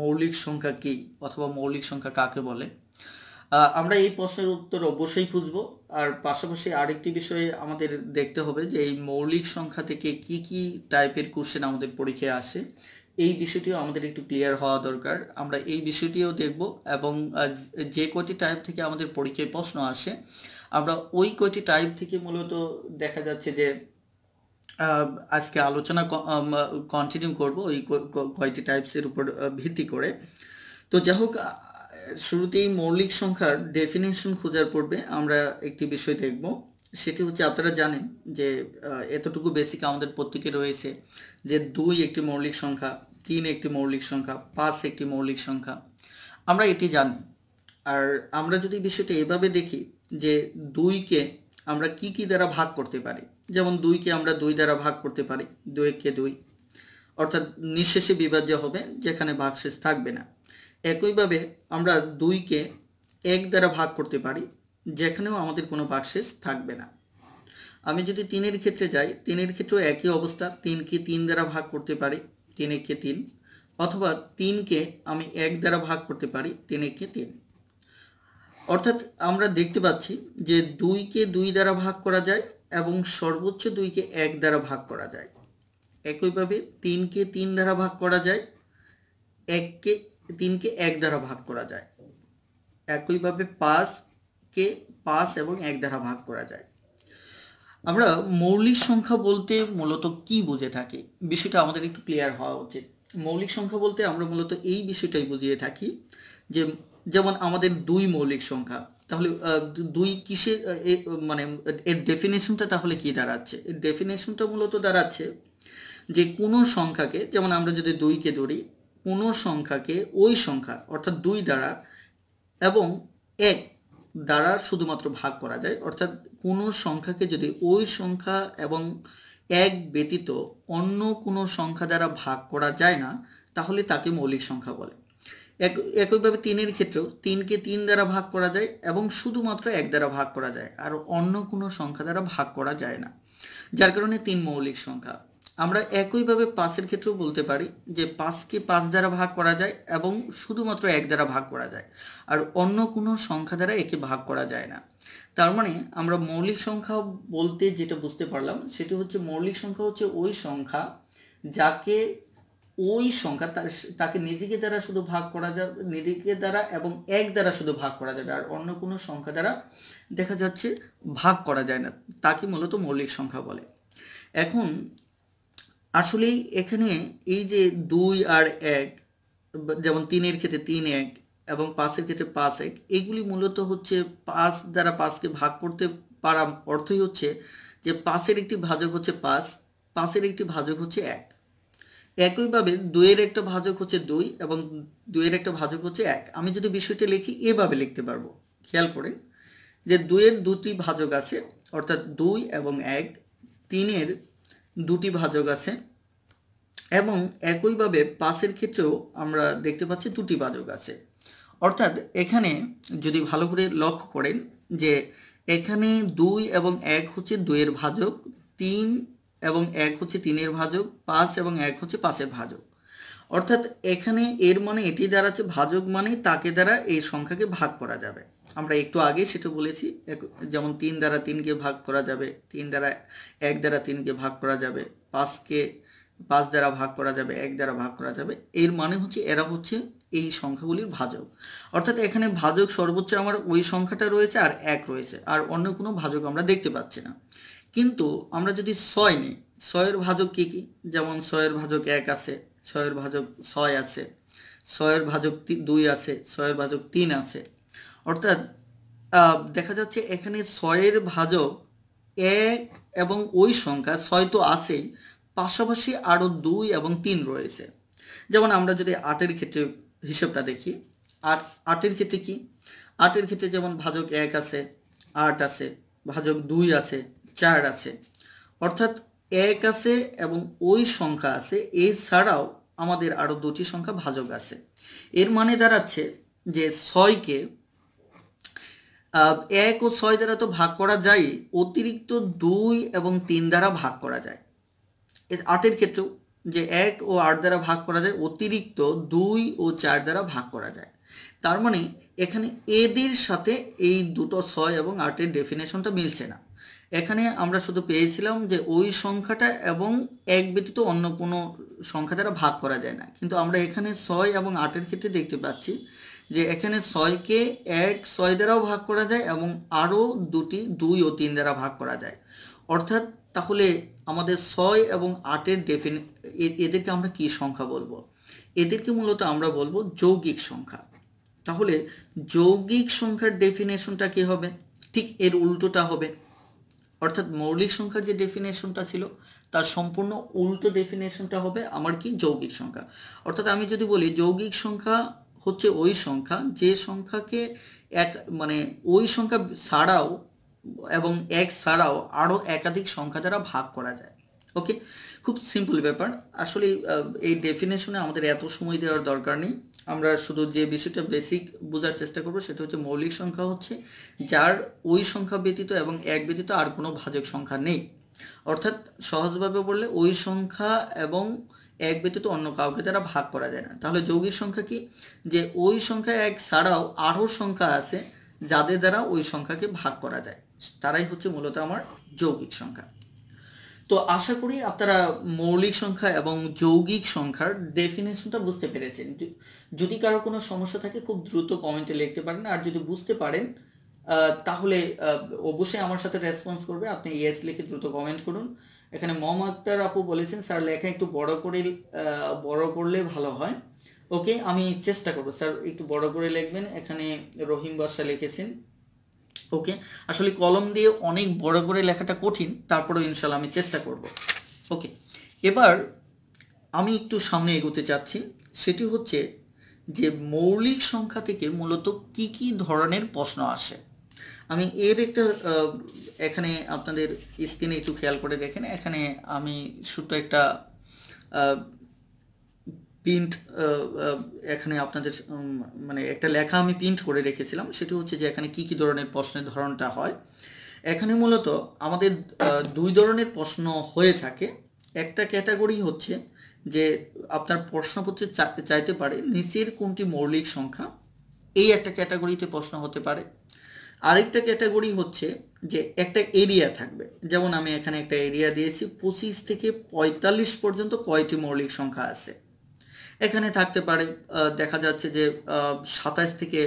মৌলিক সংখ্যা কি অথবা মৌলিক সংখ্যা কাকে বলে আমরা এই প্রশ্নের উত্তর অবশ্যই খুঁজব আর পাশাপাশি আরেকটি বিষয়ে আমাদের দেখতে হবে যে এই মৌলিক সংখ্যা থেকে কি কি টাইপের কোশ্চেন আমাদের পরীক্ষায় আসে এই বিষয়টিও আমাদের একটু ক্লিয়ার হওয়া দরকার আমরা এই বিষয়টিও দেখব এবং যে কটি টাইপ থেকে আমাদের পরীক্ষায় প্রশ্ন আসে আমরা ওই কটি টাইপ থেকে মূলত দেখা যাচ্ছে যে আজকে আলোচনা কন্টিনিউ করব ওই কয়টি টাইপসের উপর ভিত্তি করে তো যাই হোক শুরুতেই মৌলিক সংখ্যার ডেফিনেশন খোঁজার পূর্বে আমরা একটি বিষয় দেখব সেটি হচ্ছে আপনারা জানেন যে এতটুকু বেসিক আমাদের প্রত্যেকে রয়েছে যে দুই একটি মৌলিক সংখ্যা তিন একটি মৌলিক সংখ্যা পাঁচ একটি মৌলিক সংখ্যা আমরা এটি জানি আর আমরা যদি বিষয়টি এভাবে দেখি যে দুইকে আমরা কি কি দ্বারা ভাগ করতে পারি যেমন দুইকে আমরা দুই দ্বারা ভাগ করতে পারি দুইকে দুই অর্থাৎ নিঃশেষে বিভাজ্য হবে যেখানে ভাগশেষ থাকবে না একইভাবে আমরা দুইকে এক দ্বারা ভাগ করতে পারি যেখানেও আমাদের কোনো ভাগশেষ থাকবে না আমি যদি তিনের ক্ষেত্রে যাই তিনের ক্ষেত্রেও একই অবস্থা তিনকে তিন দ্বারা ভাগ করতে পারি তিন একে তিন অথবা তিনকে আমি এক দ্বারা ভাগ করতে পারি তিন একে তিন অর্থাৎ আমরা দেখতে পাচ্ছি যে দুইকে দুই দ্বারা ভাগ করা যায় এবং সর্বোচ্চ দুইকে এক দ্বারা ভাগ করা যায় একইভাবে তিনকে তিন দ্বারা ভাগ করা যায় এককে তিনকে এক দ্বারা ভাগ করা যায় একইভাবে পাঁচকে পাঁচ এবং এক দ্বারা ভাগ করা যায় আমরা মৌলিক সংখ্যা বলতে মূলত কি বুঝে থাকি বিষয়টা আমাদের একটু ক্লিয়ার হওয়া উচিত মৌলিক সংখ্যা বলতে আমরা মূলত এই বিষয়টাই বুঝিয়ে থাকি যে যেমন আমাদের দুই মৌলিক সংখ্যা তাহলে দুই কিসের মানে এর ডেফিনেশনটা তাহলে কি দাঁড়াচ্ছে এর ডেফিনেশনটা মূলত দাঁড়াচ্ছে যে কোনো সংখ্যাকে যেমন আমরা যদি দুইকে ধরি কোনো সংখ্যাকে ওই সংখ্যা অর্থাৎ দুই দ্বারা এবং এক দ্বারা শুধুমাত্র ভাগ করা যায় অর্থাৎ কোনো সংখ্যাকে যদি ওই সংখ্যা এবং এক ব্যতীত অন্য কোনো সংখ্যা দ্বারা ভাগ করা যায় না তাহলে তাকে মৌলিক সংখ্যা বলে একইভাবে তিনের ক্ষেত্রেও তিনকে তিন দ্বারা ভাগ করা যায় এবং শুধুমাত্র এক দ্বারা ভাগ করা যায় আর অন্য কোনো সংখ্যা দ্বারা ভাগ করা যায় না যার কারণে তিন মৌলিক সংখ্যা আমরা একইভাবে পাঁচের ক্ষেত্রেও বলতে পারি যে পাঁচকে পাঁচ দ্বারা ভাগ করা যায় এবং শুধুমাত্র এক দ্বারা ভাগ করা যায় আর অন্য কোনো সংখ্যা দ্বারা একে ভাগ করা যায় না তার মানে আমরা মৌলিক সংখ্যা বলতে যেটা বুঝতে পারলাম সেটি হচ্ছে মৌলিক সংখ্যা হচ্ছে ওই সংখ্যা যাকে ওই সংখ্যা তাকে নিজেকে দ্বারা শুধু ভাগ করা যাবে নিজেকে দ্বারা এবং এক দ্বারা শুধু ভাগ করা যাবে আর অন্য কোনো সংখ্যা দ্বারা দেখা যাচ্ছে ভাগ করা যায় না তাকে মূলত মৌলিক সংখ্যা বলে এখন আসলেই এখানে এই যে দুই আর এক যেমন তিনের ক্ষেত্রে তিন এক এবং পাঁচের ক্ষেত্রে পাঁচ এক এগুলি মূলত হচ্ছে পাঁচ দ্বারা পাঁচকে ভাগ করতে পারা অর্থই হচ্ছে যে পাঁচের একটি ভাজক হচ্ছে পাঁচ পাঁচের একটি ভাজক হচ্ছে এক একইভাবে দুইয়ের একটা ভাজক হচ্ছে দুই এবং দুইয়ের একটা ভাজক হচ্ছে এক আমি যদি বিষয়টি লিখি এভাবে লিখতে পারবো খেয়াল করে যে দুইয়ের দুটি ভাজক আছে অর্থাৎ দুই এবং এক তিনের দুটি ভাজক আছে এবং একইভাবে পাঁচের ক্ষেত্রেও আমরা দেখতে পাচ্ছি দুটি ভাজক আছে অর্থাৎ এখানে যদি ভালো করে লক্ষ্য করেন যে এখানে দুই এবং এক হচ্ছে দুইয়ের ভাজক তিন এবং এক হচ্ছে তিনের ভাজক পাঁচ এবং এক হচ্ছে পাঁচের ভাজক অর্থাৎ এখানে এর মানে এটি দাঁড়াচ্ছে ভাজক মানে তাকে দ্বারা এই সংখ্যাকে ভাগ করা যাবে আমরা একটু আগে সেটা বলেছি যেমন তিন দ্বারা তিনকে ভাগ করা যাবে তিন দ্বারা এক দ্বারা তিনকে ভাগ করা যাবে পাঁচকে পাঁচ দ্বারা ভাগ করা যাবে এক দ্বারা ভাগ করা যাবে এর মানে হচ্ছে এরা হচ্ছে এই সংখ্যাগুলির ভাজক অর্থাৎ এখানে ভাজক সর্বোচ্চ আমার ওই সংখ্যাটা রয়েছে আর এক রয়েছে আর অন্য কোনো ভাজক আমরা দেখতে পাচ্ছি না কিন্তু আমরা যদি ছয় নিই ছয়ের ভাজক কী কী যেমন ছয়ের ভাজক এক আছে ছয়ের ভাজক ছয় আছে ছয়ের ভাজক দুই আছে ছয়ের ভাজক তিন আছে অর্থাৎ দেখা যাচ্ছে এখানে ছয়ের ভাজক এক এবং ওই সংখ্যা ছয় তো আছেই পাশাপাশি আরও দুই এবং তিন রয়েছে যেমন আমরা যদি আটের ক্ষেত্রে হিসেবটা দেখি আট আটের ক্ষেত্রে কি আটের ক্ষেত্রে যেমন ভাজক এক আছে আট আছে ভাজক দুই আছে চার আছে অর্থাৎ এক আছে এবং ওই সংখ্যা আছে এছাড়াও আমাদের আরও দুটি সংখ্যা ভাজক আছে এর মানে দাঁড়াচ্ছে যে ছয়কে এক ও ছয় দ্বারা তো ভাগ করা যায় অতিরিক্ত দুই এবং তিন দ্বারা ভাগ করা যায় আটের ক্ষেত্রেও যে এক ও আট দ্বারা ভাগ করা যায় অতিরিক্ত দুই ও চার দ্বারা ভাগ করা যায় তার মানে এখানে এদের সাথে এই দুটো ছয় এবং আটের ডেফিনেশনটা মিলছে না এখানে আমরা শুধু পেয়েছিলাম যে ওই সংখ্যাটা এবং এক ব্যতীত অন্য কোনো সংখ্যা দ্বারা ভাগ করা যায় না কিন্তু আমরা এখানে ছয় এবং আটের ক্ষেত্রে দেখতে পাচ্ছি যে এখানে ছয়কে এক ছয় দ্বারাও ভাগ করা যায় এবং আরও দুটি দুই ও তিন দ্বারা ভাগ করা যায় অর্থাৎ তাহলে আমাদের ছয় এবং আটের ডেফিনে এদেরকে আমরা কি সংখ্যা বলবো এদেরকে মূলত আমরা বলবো যৌগিক সংখ্যা তাহলে যৌগিক সংখ্যার ডেফিনেশনটা কি হবে ঠিক এর উল্টোটা হবে অর্থাৎ মৌলিক সংখ্যার যে ডেফিনেশনটা ছিল তার সম্পূর্ণ উল্টো ডেফিনেশনটা হবে আমার কি যৌগিক সংখ্যা অর্থাৎ আমি যদি বলি যৌগিক সংখ্যা হচ্ছে ওই সংখ্যা যে সংখ্যাকে এক মানে ওই সংখ্যা ছাড়াও এবং এক ছাড়াও আরও একাধিক সংখ্যা দ্বারা ভাগ করা যায় ওকে খুব সিম্পল ব্যাপার আসলে এই ডেফিনেশনে আমাদের এত সময় দেওয়ার দরকার নেই আমরা শুধু যে বিষয়টা বেসিক বোঝার চেষ্টা করব সেটা হচ্ছে মৌলিক সংখ্যা হচ্ছে যার ওই সংখ্যা ব্যতীত এবং এক ব্যতীত আর কোনো ভাজক সংখ্যা নেই অর্থাৎ সহজভাবে বললে ওই সংখ্যা এবং এক ব্যতীত অন্য কাউকে দ্বারা ভাগ করা যায় না তাহলে যৌগিক সংখ্যা কি যে ওই সংখ্যা এক ছাড়াও আরও সংখ্যা আছে যাদের দ্বারা ওই সংখ্যাকে ভাগ করা যায় তারাই হচ্ছে মূলত আমার যৌগিক সংখ্যা তো আশা করি আপনারা মৌলিক সংখ্যা এবং যৌগিক সংখ্যার ডেফিনেশনটা বুঝতে পেরেছেন যদি কারো কোনো সমস্যা থাকে খুব দ্রুত কমেন্টে লিখতে পারেন আর যদি বুঝতে পারেন তাহলে অবশ্যই আমার সাথে রেসপন্স করবে আপনি ইয়েস লিখে দ্রুত কমেন্ট করুন এখানে মম আক্তার আপু বলেছেন স্যার লেখা একটু বড় করে বড় করলে ভালো হয় ওকে আমি চেষ্টা করবো স্যার একটু বড় করে লিখবেন এখানে রহিম বাদশাহ লিখেছেন ওকে আসলে কলম দিয়ে অনেক বড় করে লেখাটা কঠিন তারপরেও ইনশাল্লাহ আমি চেষ্টা করব ওকে এবার আমি একটু সামনে এগোতে চাচ্ছি সেটি হচ্ছে যে মৌলিক সংখ্যা থেকে মূলত কি কি ধরনের প্রশ্ন আসে আমি এর একটা এখানে আপনাদের স্ক্রিনে একটু খেয়াল করে দেখেন এখানে আমি শুধু একটা প্রিন্ট এখানে আপনাদের মানে একটা লেখা আমি প্রিন্ট করে রেখেছিলাম সেটি হচ্ছে যে এখানে কি কি ধরনের প্রশ্নের ধরনটা হয় এখানে মূলত আমাদের দুই ধরনের প্রশ্ন হয়ে থাকে একটা ক্যাটাগরি হচ্ছে যে আপনার প্রশ্নপত্রে চাইতে পারে নিচের কোনটি মৌলিক সংখ্যা এই একটা ক্যাটাগরিতে প্রশ্ন হতে পারে আরেকটা ক্যাটাগরি হচ্ছে যে একটা এরিয়া থাকবে যেমন আমি এখানে একটা এরিয়া দিয়েছি পঁচিশ থেকে পঁয়তাল্লিশ পর্যন্ত কয়টি মৌলিক সংখ্যা আছে এখানে থাকতে পারে দেখা যাচ্ছে যে সাতাশ থেকে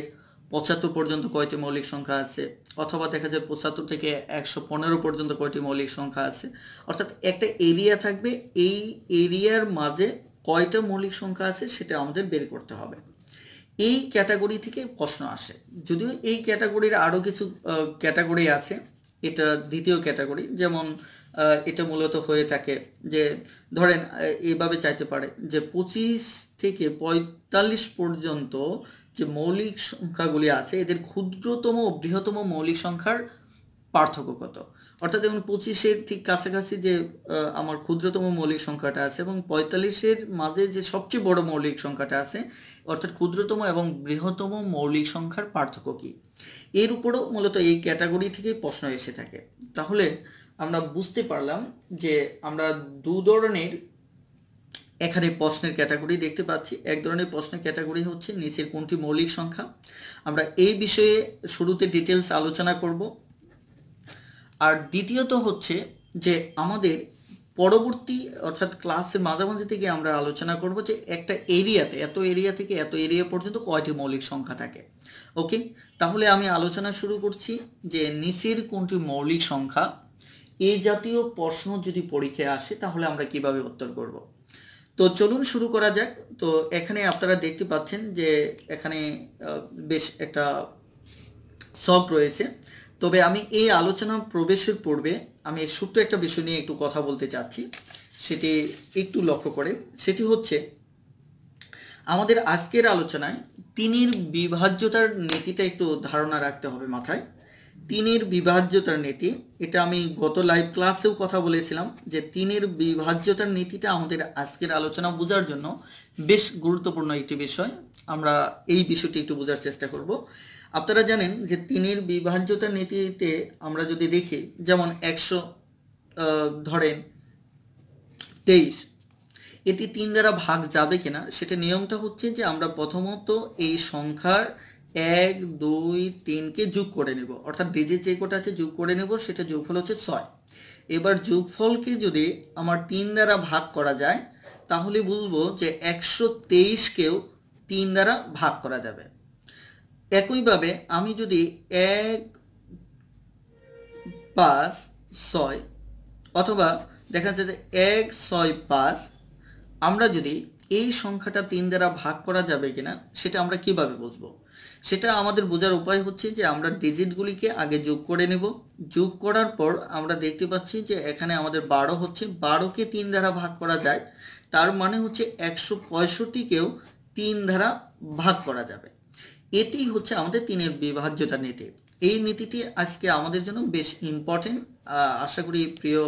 পঁচাত্তর পর্যন্ত কয়টি মৌলিক সংখ্যা আছে অথবা দেখা যায় পঁচাত্তর থেকে একশো পনেরো পর্যন্ত কয়টি মৌলিক সংখ্যা আছে অর্থাৎ একটা এরিয়া থাকবে এই এরিয়ার মাঝে কয়টা মৌলিক সংখ্যা আছে সেটা আমাদের বের করতে হবে এই ক্যাটাগরি থেকে প্রশ্ন আসে যদিও এই ক্যাটাগরির আরও কিছু ক্যাটাগরি আছে এটা দ্বিতীয় ক্যাটাগরি যেমন এটা মূলত হয়ে থাকে যে ধরেন এভাবে চাইতে পারে যে পঁচিশ থেকে পঁয়তাল্লিশ পর্যন্ত যে মৌলিক সংখ্যাগুলি আছে এদের ক্ষুদ্রতম বৃহত্তম মৌলিক সংখ্যার পার্থক্য কত অর্থাৎ যেমন পঁচিশের ঠিক কাছাকাছি যে আমার ক্ষুদ্রতম মৌলিক সংখ্যাটা আছে এবং পঁয়তাল্লিশের মাঝে যে সবচেয়ে বড় মৌলিক সংখ্যাটা আছে অর্থাৎ ক্ষুদ্রতম এবং বৃহত্তম মৌলিক সংখ্যার পার্থক্য কী এর উপরও মূলত এই ক্যাটাগরি থেকেই প্রশ্ন এসে থাকে তাহলে আমরা বুঝতে পারলাম যে আমরা দু ধরনের এখানে প্রশ্নের ক্যাটাগরি দেখতে পাচ্ছি এক ধরনের প্রশ্নের ক্যাটাগরি হচ্ছে নিচের কোনটি মৌলিক সংখ্যা আমরা এই বিষয়ে শুরুতে ডিটেলস আলোচনা করব আর দ্বিতীয়ত হচ্ছে যে আমাদের পরবর্তী অর্থাৎ ক্লাসের মাঝামাঝি থেকে আমরা আলোচনা করব যে একটা এরিয়াতে এত এরিয়া থেকে এত এরিয়া পর্যন্ত কয়টি মৌলিক সংখ্যা থাকে ওকে তাহলে আমি আলোচনা শুরু করছি যে নিচের কোনটি মৌলিক সংখ্যা এ জাতীয় প্রশ্ন যদি পরীক্ষায় আসে তাহলে আমরা কিভাবে উত্তর করব তো চলুন শুরু করা যাক তো এখানে আপনারা দেখতে পাচ্ছেন যে এখানে বেশ একটা শখ রয়েছে তবে আমি এই আলোচনা প্রবেশের পূর্বে আমি ছোট্ট একটা বিষয় নিয়ে একটু কথা বলতে চাচ্ছি সেটি একটু লক্ষ্য করে সেটি হচ্ছে আমাদের আজকের আলোচনায় তিনের বিভাজ্যতার নীতিটা একটু ধারণা রাখতে হবে মাথায় তিনের বিভাজ্যতার নীতি এটা আমি গত লাইভ ক্লাসেও কথা বলেছিলাম যে তিনের বিভাজ্যতার নীতিটা আমাদের আজকের আলোচনা বোঝার জন্য বেশ গুরুত্বপূর্ণ একটি বিষয় আমরা এই বিষয়টি একটু বোঝার চেষ্টা করব আপনারা জানেন যে তিনের বিভাজ্যতার নীতিতে আমরা যদি দেখি যেমন একশো ধরেন তেইশ এটি তিন দ্বারা ভাগ যাবে কিনা সেটা নিয়মটা হচ্ছে যে আমরা প্রথমত এই সংখ্যার এক দুই তিনকে যোগ করে নেব অর্থাৎ ডিজিট যে কোটা আছে যোগ করে নেব সেটা যোগফল হচ্ছে ছয় এবার যোগফলকে যদি আমার তিন দ্বারা ভাগ করা যায় তাহলে বুঝবো যে একশো তেইশকেও তিন দ্বারা ভাগ করা যাবে একইভাবে আমি যদি এক পাঁচ ছয় অথবা দেখা যাচ্ছে যে এক ছয় পাঁচ আমরা যদি এই সংখ্যাটা তিন দ্বারা ভাগ করা যাবে কিনা সেটা আমরা কিভাবে বুঝবো সেটা আমাদের বোঝার উপায় হচ্ছে যে আমরা ডিজিটগুলিকে আগে যোগ করে নেব যোগ করার পর আমরা দেখতে পাচ্ছি যে এখানে আমাদের বারো হচ্ছে বারোকে তিন দ্বারা ভাগ করা যায় তার মানে হচ্ছে একশো পঁয়ষট্টিকেও তিন দ্বারা ভাগ করা যাবে এটি হচ্ছে আমাদের তিনের বিভাজ্যতা নীতি এই নীতিটি আজকে আমাদের জন্য বেশ ইম্পর্টেন্ট আশা করি প্রিয়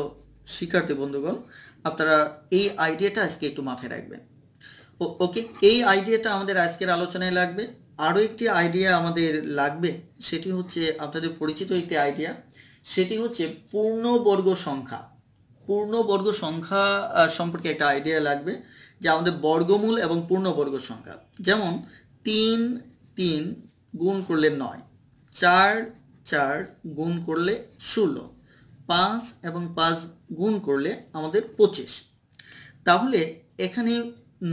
শিক্ষার্থী বন্ধুগণ আপনারা এই আইডিয়াটা আজকে একটু মাথায় রাখবেন ওকে এই আইডিয়াটা আমাদের আজকের আলোচনায় লাগবে আরও একটি আইডিয়া আমাদের লাগবে সেটি হচ্ছে আপনাদের পরিচিত একটি আইডিয়া সেটি হচ্ছে পূর্ণবর্গ সংখ্যা পূর্ণবর্গ সংখ্যা সম্পর্কে একটা আইডিয়া লাগবে যে আমাদের বর্গমূল এবং পূর্ণবর্গ সংখ্যা যেমন তিন তিন গুণ করলে নয় চার চার গুণ করলে ষোলো পাঁচ এবং পাঁচ গুণ করলে আমাদের পঁচিশ তাহলে এখানে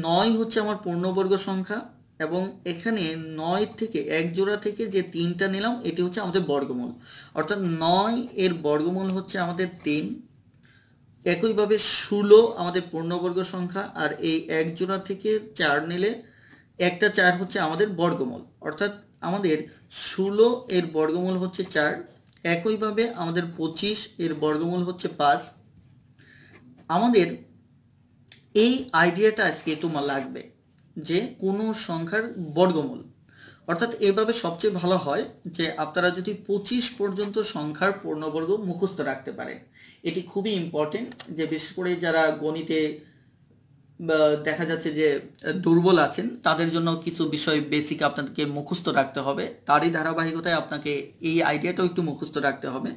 নয় হচ্ছে আমার পূর্ণবর্গ সংখ্যা এবং এখানে নয় থেকে এক জোড়া থেকে যে তিনটা নিলাম এটি হচ্ছে আমাদের বর্গমূল অর্থাৎ নয় এর বর্গমূল হচ্ছে আমাদের তিন একইভাবে ষোলো আমাদের পূর্ণবর্গ সংখ্যা আর এই এক জোড়া থেকে চার নিলে একটা চার হচ্ছে আমাদের বর্গমূল অর্থাৎ আমাদের ষোলো এর বর্গমূল হচ্ছে চার একইভাবে আমাদের পঁচিশ এর বর্গমূল হচ্ছে পাঁচ আমাদের এই আইডিয়াটা আজকে তোমার লাগবে যে কোনো সংখ্যার বর্গমূল অর্থাৎ এভাবে সবচেয়ে ভালো হয় যে আপনারা যদি পঁচিশ পর্যন্ত সংখ্যার পূর্ণবর্গ মুখস্থ রাখতে পারেন এটি খুবই ইম্পর্টেন্ট যে বিশেষ করে যারা গণিতে দেখা যাচ্ছে যে দুর্বল আছেন তাদের জন্য কিছু বিষয় বেসিক আপনাদেরকে মুখস্থ রাখতে হবে তারই ধারাবাহিকতায় আপনাকে এই আইডিয়াটাও একটু মুখস্থ রাখতে হবে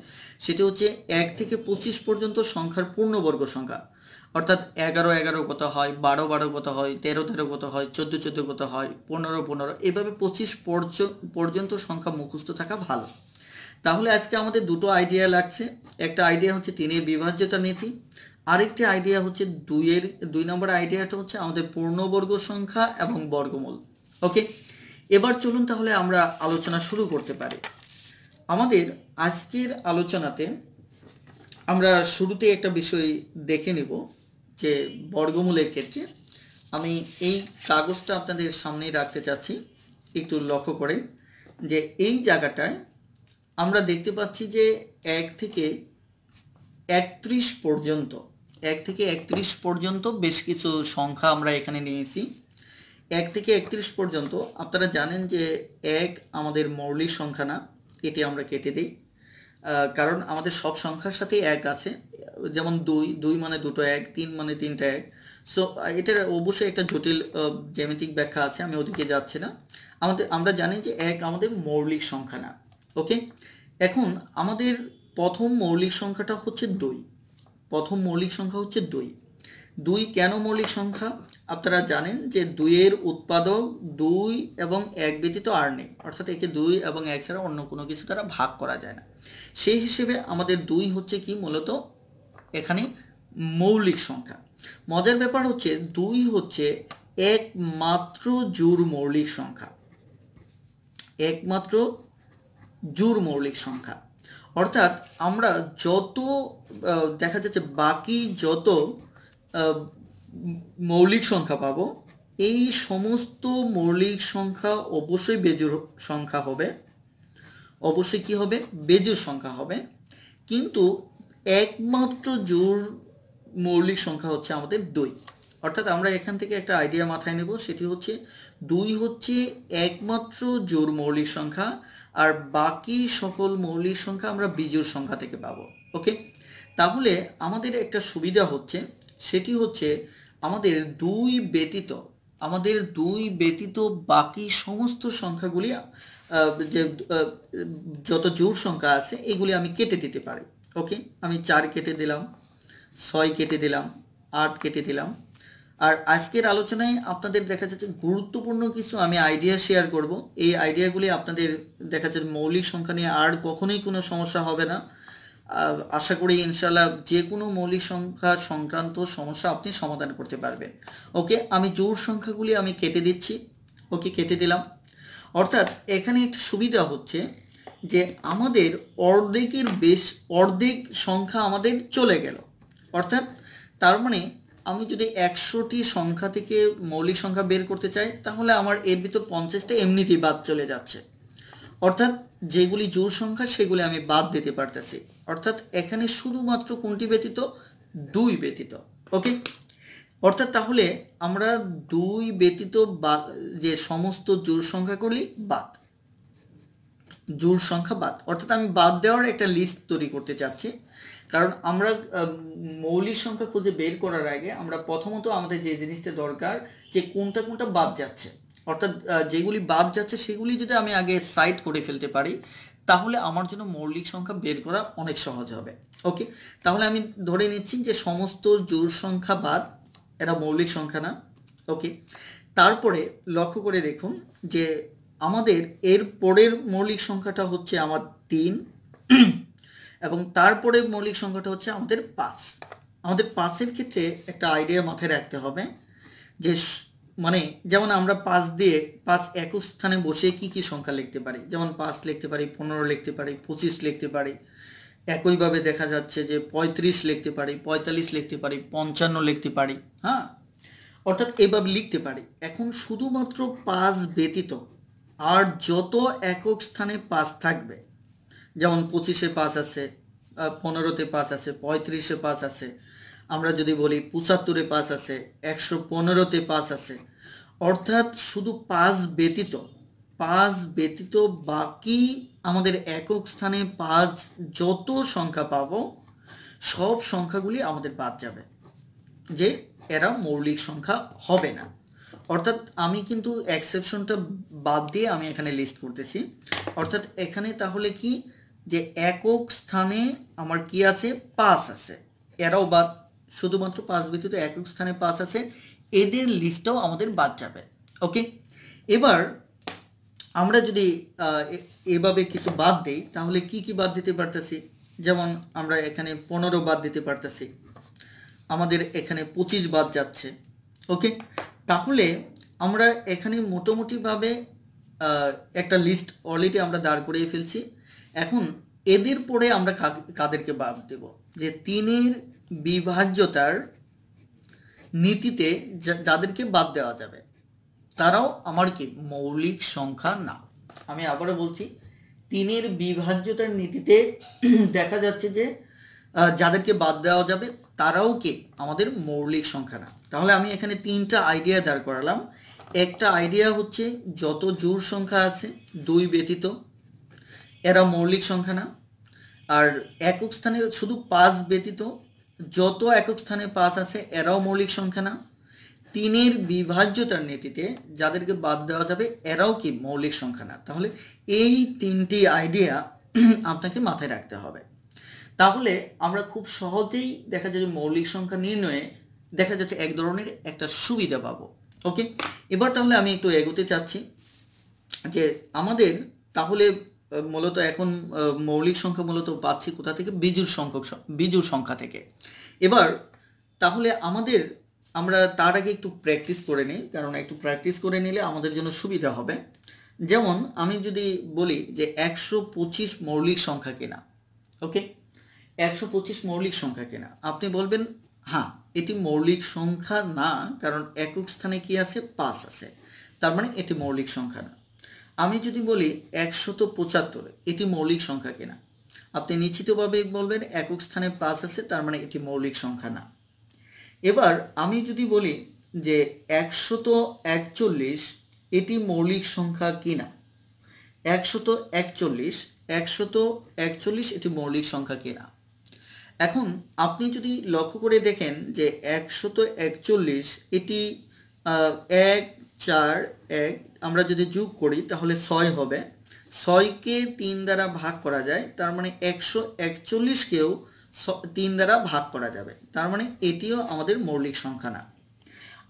সেটি হচ্ছে এক থেকে পঁচিশ পর্যন্ত সংখ্যার পূর্ণবর্গ সংখ্যা অর্থাৎ এগারো এগারো কত হয় বারো বারো কত হয় তেরো তেরো কত হয় চোদ্দো চোদ্দো কত হয় পনেরো পনেরো এভাবে পঁচিশ পর্যন্ত সংখ্যা মুখস্থ থাকা ভালো তাহলে আজকে আমাদের দুটো আইডিয়া লাগছে একটা আইডিয়া হচ্ছে তিনের বিভাজ্যতা নীতি আরেকটি আইডিয়া হচ্ছে দুইয়ের দুই নম্বর আইডিয়াটা হচ্ছে আমাদের পূর্ণবর্গ সংখ্যা এবং বর্গমূল ওকে এবার চলুন তাহলে আমরা আলোচনা শুরু করতে পারি আমাদের আজকের আলোচনাতে আমরা শুরুতে একটা বিষয় দেখে নেব যে বর্গমূলের ক্ষেত্রে আমি এই কাগজটা আপনাদের সামনেই রাখতে চাচ্ছি একটু লক্ষ্য করে যে এই জায়গাটায় আমরা দেখতে পাচ্ছি যে এক থেকে একত্রিশ পর্যন্ত এক থেকে একত্রিশ পর্যন্ত বেশ কিছু সংখ্যা আমরা এখানে নিয়েছি এক থেকে একত্রিশ পর্যন্ত আপনারা জানেন যে এক আমাদের মৌলিক সংখ্যা না এটি আমরা কেটে দিই কারণ আমাদের সব সংখ্যার সাথে এক আছে যেমন দুই দুই মানে দুটো এক তিন মানে তিনটা এক সো এটার অবশ্যই একটা জটিল জ্যামিতিক ব্যাখ্যা আছে আমি ওদিকে যাচ্ছি না আমাদের আমরা জানি যে এক আমাদের মৌলিক সংখ্যা না ওকে এখন আমাদের প্রথম মৌলিক সংখ্যাটা হচ্ছে দুই প্রথম মৌলিক সংখ্যা হচ্ছে দুই দুই কেন মৌলিক সংখ্যা আপনারা জানেন যে দুইয়ের উৎপাদক দুই এবং এক ব্যতীত আর নেই অর্থাৎ একে দুই এবং এক ছাড়া অন্য কোনো কিছু দ্বারা ভাগ করা যায় না সেই হিসেবে আমাদের দুই হচ্ছে কি মূলত এখানে মৌলিক সংখ্যা মজার ব্যাপার হচ্ছে দুই হচ্ছে একমাত্র জুর মৌলিক সংখ্যা একমাত্র জুর মৌলিক সংখ্যা অর্থাৎ আমরা যত দেখা যাচ্ছে বাকি যত মৌলিক সংখ্যা পাবো এই সমস্ত মৌলিক সংখ্যা অবশ্যই বেজুর সংখ্যা হবে অবশ্যই কি হবে বেজুর সংখ্যা হবে কিন্তু একমাত্র জোর মৌলিক সংখ্যা হচ্ছে আমাদের দুই অর্থাৎ আমরা এখান থেকে একটা আইডিয়া মাথায় নেব সেটি হচ্ছে দুই হচ্ছে একমাত্র জোর মৌলিক সংখ্যা আর বাকি সকল মৌলিক সংখ্যা আমরা বিজোর সংখ্যা থেকে পাবো ওকে তাহলে আমাদের একটা সুবিধা হচ্ছে সেটি হচ্ছে আমাদের দুই ব্যতীত আমাদের দুই ব্যতীত বাকি সমস্ত সংখ্যাগুলি যে যত জোর সংখ্যা আছে এগুলি আমি কেটে দিতে পারি ওকে আমি চার কেটে দিলাম ছয় কেটে দিলাম আট কেটে দিলাম আর আজকের আলোচনায় আপনাদের দেখা যাচ্ছে গুরুত্বপূর্ণ কিছু আমি আইডিয়া শেয়ার করব এই আইডিয়াগুলি আপনাদের দেখা যাচ্ছে মৌলিক সংখ্যা নিয়ে আর কখনোই কোনো সমস্যা হবে না আশা করি ইনশাল্লাহ যে কোনো মৌলিক সংখ্যা সংক্রান্ত সমস্যা আপনি সমাধান করতে পারবেন ওকে আমি জোর সংখ্যাগুলি আমি কেটে দিচ্ছি ওকে কেটে দিলাম অর্থাৎ এখানে একটা সুবিধা হচ্ছে যে আমাদের অর্ধেকের বেশ অর্ধেক সংখ্যা আমাদের চলে গেল অর্থাৎ তার মানে আমি যদি একশোটি সংখ্যা থেকে মৌলিক সংখ্যা বের করতে চাই তাহলে আমার এর ভিতর পঞ্চাশটা এমনিতেই বাদ চলে যাচ্ছে অর্থাৎ যেগুলি জোর সংখ্যা সেগুলি আমি বাদ দিতে পারতেছি অর্থাৎ এখানে শুধুমাত্র কোনটি ব্যতীত দুই ব্যতীত ওকে অর্থাৎ তাহলে আমরা দুই ব্যতীত বাদ যে সমস্ত জোর করলি বাদ জোড় সংখ্যা বাদ অর্থাৎ আমি বাদ দেওয়ার একটা লিস্ট তৈরি করতে চাচ্ছি কারণ আমরা মৌলিক সংখ্যা খুঁজে বের করার আগে আমরা প্রথমত আমাদের যে জিনিসটা দরকার যে কোনটা কোনটা বাদ যাচ্ছে অর্থাৎ যেগুলি বাদ যাচ্ছে সেগুলি যদি আমি আগে সাইড করে ফেলতে পারি তাহলে আমার জন্য মৌলিক সংখ্যা বের করা অনেক সহজ হবে ওকে তাহলে আমি ধরে নিচ্ছি যে সমস্ত জোর সংখ্যা বাদ এরা মৌলিক সংখ্যা না ওকে তারপরে লক্ষ্য করে দেখুন যে আমাদের এর পরের মৌলিক সংখ্যাটা হচ্ছে আমার তিন এবং তারপরে মৌলিক সংখ্যাটা হচ্ছে আমাদের পাঁচ আমাদের পাঁচের ক্ষেত্রে একটা আইডিয়া মাথায় রাখতে হবে যে মানে যেমন আমরা পাঁচ দিয়ে পাঁচ এক স্থানে বসে কি কি সংখ্যা লিখতে পারি যেমন পাঁচ লিখতে পারি পনেরো লিখতে পারি পঁচিশ লিখতে পারি একইভাবে দেখা যাচ্ছে যে পঁয়ত্রিশ লিখতে পারি পঁয়তাল্লিশ লিখতে পারি পঞ্চান্ন লিখতে পারি হ্যাঁ অর্থাৎ এভাবে লিখতে পারি এখন শুধুমাত্র পাঁচ ব্যতীত আর যত একক স্থানে পাঁচ থাকবে যেমন পঁচিশে পাঁচ আছে পনেরোতে পাঁচ আছে পঁয়ত্রিশে পাঁচ আছে আমরা যদি বলি পঁচাত্তরে পাঁচ আছে একশো পনেরোতে পাঁচ আছে অর্থাৎ শুধু পাঁচ ব্যতীত পাঁচ ব্যতীত বাকি আমাদের একক স্থানে পাঁচ যত সংখ্যা পাব সব সংখ্যাগুলি আমাদের বাদ যাবে যে এরা মৌলিক সংখ্যা হবে না অর্থাৎ আমি কিন্তু অ্যাকসেপশনটা বাদ দিয়ে আমি এখানে লিস্ট করতেছি অর্থাৎ এখানে তাহলে কি যে একক স্থানে আমার কি আছে পাঁচ আছে এরাও বাদ শুধুমাত্র পাঁচ ব্যতীত একক স্থানে পাঁচ আছে এদের লিস্টটাও আমাদের বাদ যাবে ওকে এবার আমরা যদি এভাবে কিছু বাদ দিই তাহলে কি কি বাদ দিতে পারতেছি যেমন আমরা এখানে পনেরো বাদ দিতে পারতেছি আমাদের এখানে পঁচিশ বাদ যাচ্ছে ওকে তাহলে আমরা এখানে মোটামুটিভাবে একটা লিস্ট অলরেডি আমরা দাঁড় করিয়ে ফেলছি এখন এদের পরে আমরা কাদেরকে বাদ দেব যে তিনের বিভাজ্যতার নীতিতে যাদেরকে বাদ দেওয়া যাবে তারাও আমার কি মৌলিক সংখ্যা না আমি আবারও বলছি তিনের বিভাজ্যতার নীতিতে দেখা যাচ্ছে যে যাদেরকে বাদ দেওয়া যাবে তারাও কে আমাদের মৌলিক সংখ্যা না তাহলে আমি এখানে তিনটা আইডিয়া দাঁড় করালাম একটা আইডিয়া হচ্ছে যত জোর সংখ্যা আছে দুই ব্যতীত এরা মৌলিক সংখ্যা না আর একক স্থানে শুধু পাঁচ ব্যতীত যত একক স্থানে পাঁচ আছে এরাও মৌলিক সংখ্যা না তিনের বিভাজ্যতার নীতিতে যাদেরকে বাদ দেওয়া যাবে এরাও কি মৌলিক সংখ্যা না তাহলে এই তিনটি আইডিয়া আপনাকে মাথায় রাখতে হবে তাহলে আমরা খুব সহজেই দেখা যায় মৌলিক সংখ্যা নির্ণয়ে দেখা যাচ্ছে এক ধরনের একটা সুবিধা পাবো ওকে এবার তাহলে আমি একটু এগোতে চাচ্ছি যে আমাদের তাহলে মূলত এখন মৌলিক সংখ্যা মূলত পাচ্ছি কোথা থেকে বিজুর সংখ্যক বিজুর সংখ্যা থেকে এবার তাহলে আমাদের আমরা তার আগে একটু প্র্যাকটিস করে নিই কারণ একটু প্র্যাকটিস করে নিলে আমাদের জন্য সুবিধা হবে যেমন আমি যদি বলি যে একশো পঁচিশ মৌলিক সংখ্যা কেনা ওকে একশো পঁচিশ মৌলিক সংখ্যা কেনা আপনি বলবেন হ্যাঁ এটি মৌলিক সংখ্যা না কারণ একক স্থানে কি আছে পাঁচ আছে তার মানে এটি মৌলিক সংখ্যা না আমি যদি বলি একশত পঁচাত্তর এটি মৌলিক সংখ্যা কিনা আপনি নিশ্চিতভাবে বলবেন একক স্থানে পাঁচ আছে তার মানে এটি মৌলিক সংখ্যা না এবার আমি যদি বলি যে একশত একচল্লিশ এটি মৌলিক সংখ্যা কিনা একশত একচল্লিশ একশত একচল্লিশ এটি মৌলিক সংখ্যা কিনা এখন আপনি যদি লক্ষ্য করে দেখেন যে একশত একচল্লিশ এটি এক চার এক আমরা যদি যোগ করি তাহলে ছয় হবে ছয়কে তিন দ্বারা ভাগ করা যায় তার মানে একশো একচল্লিশকেও তিন দ্বারা ভাগ করা যাবে তার মানে এটিও আমাদের মৌলিক সংখ্যা না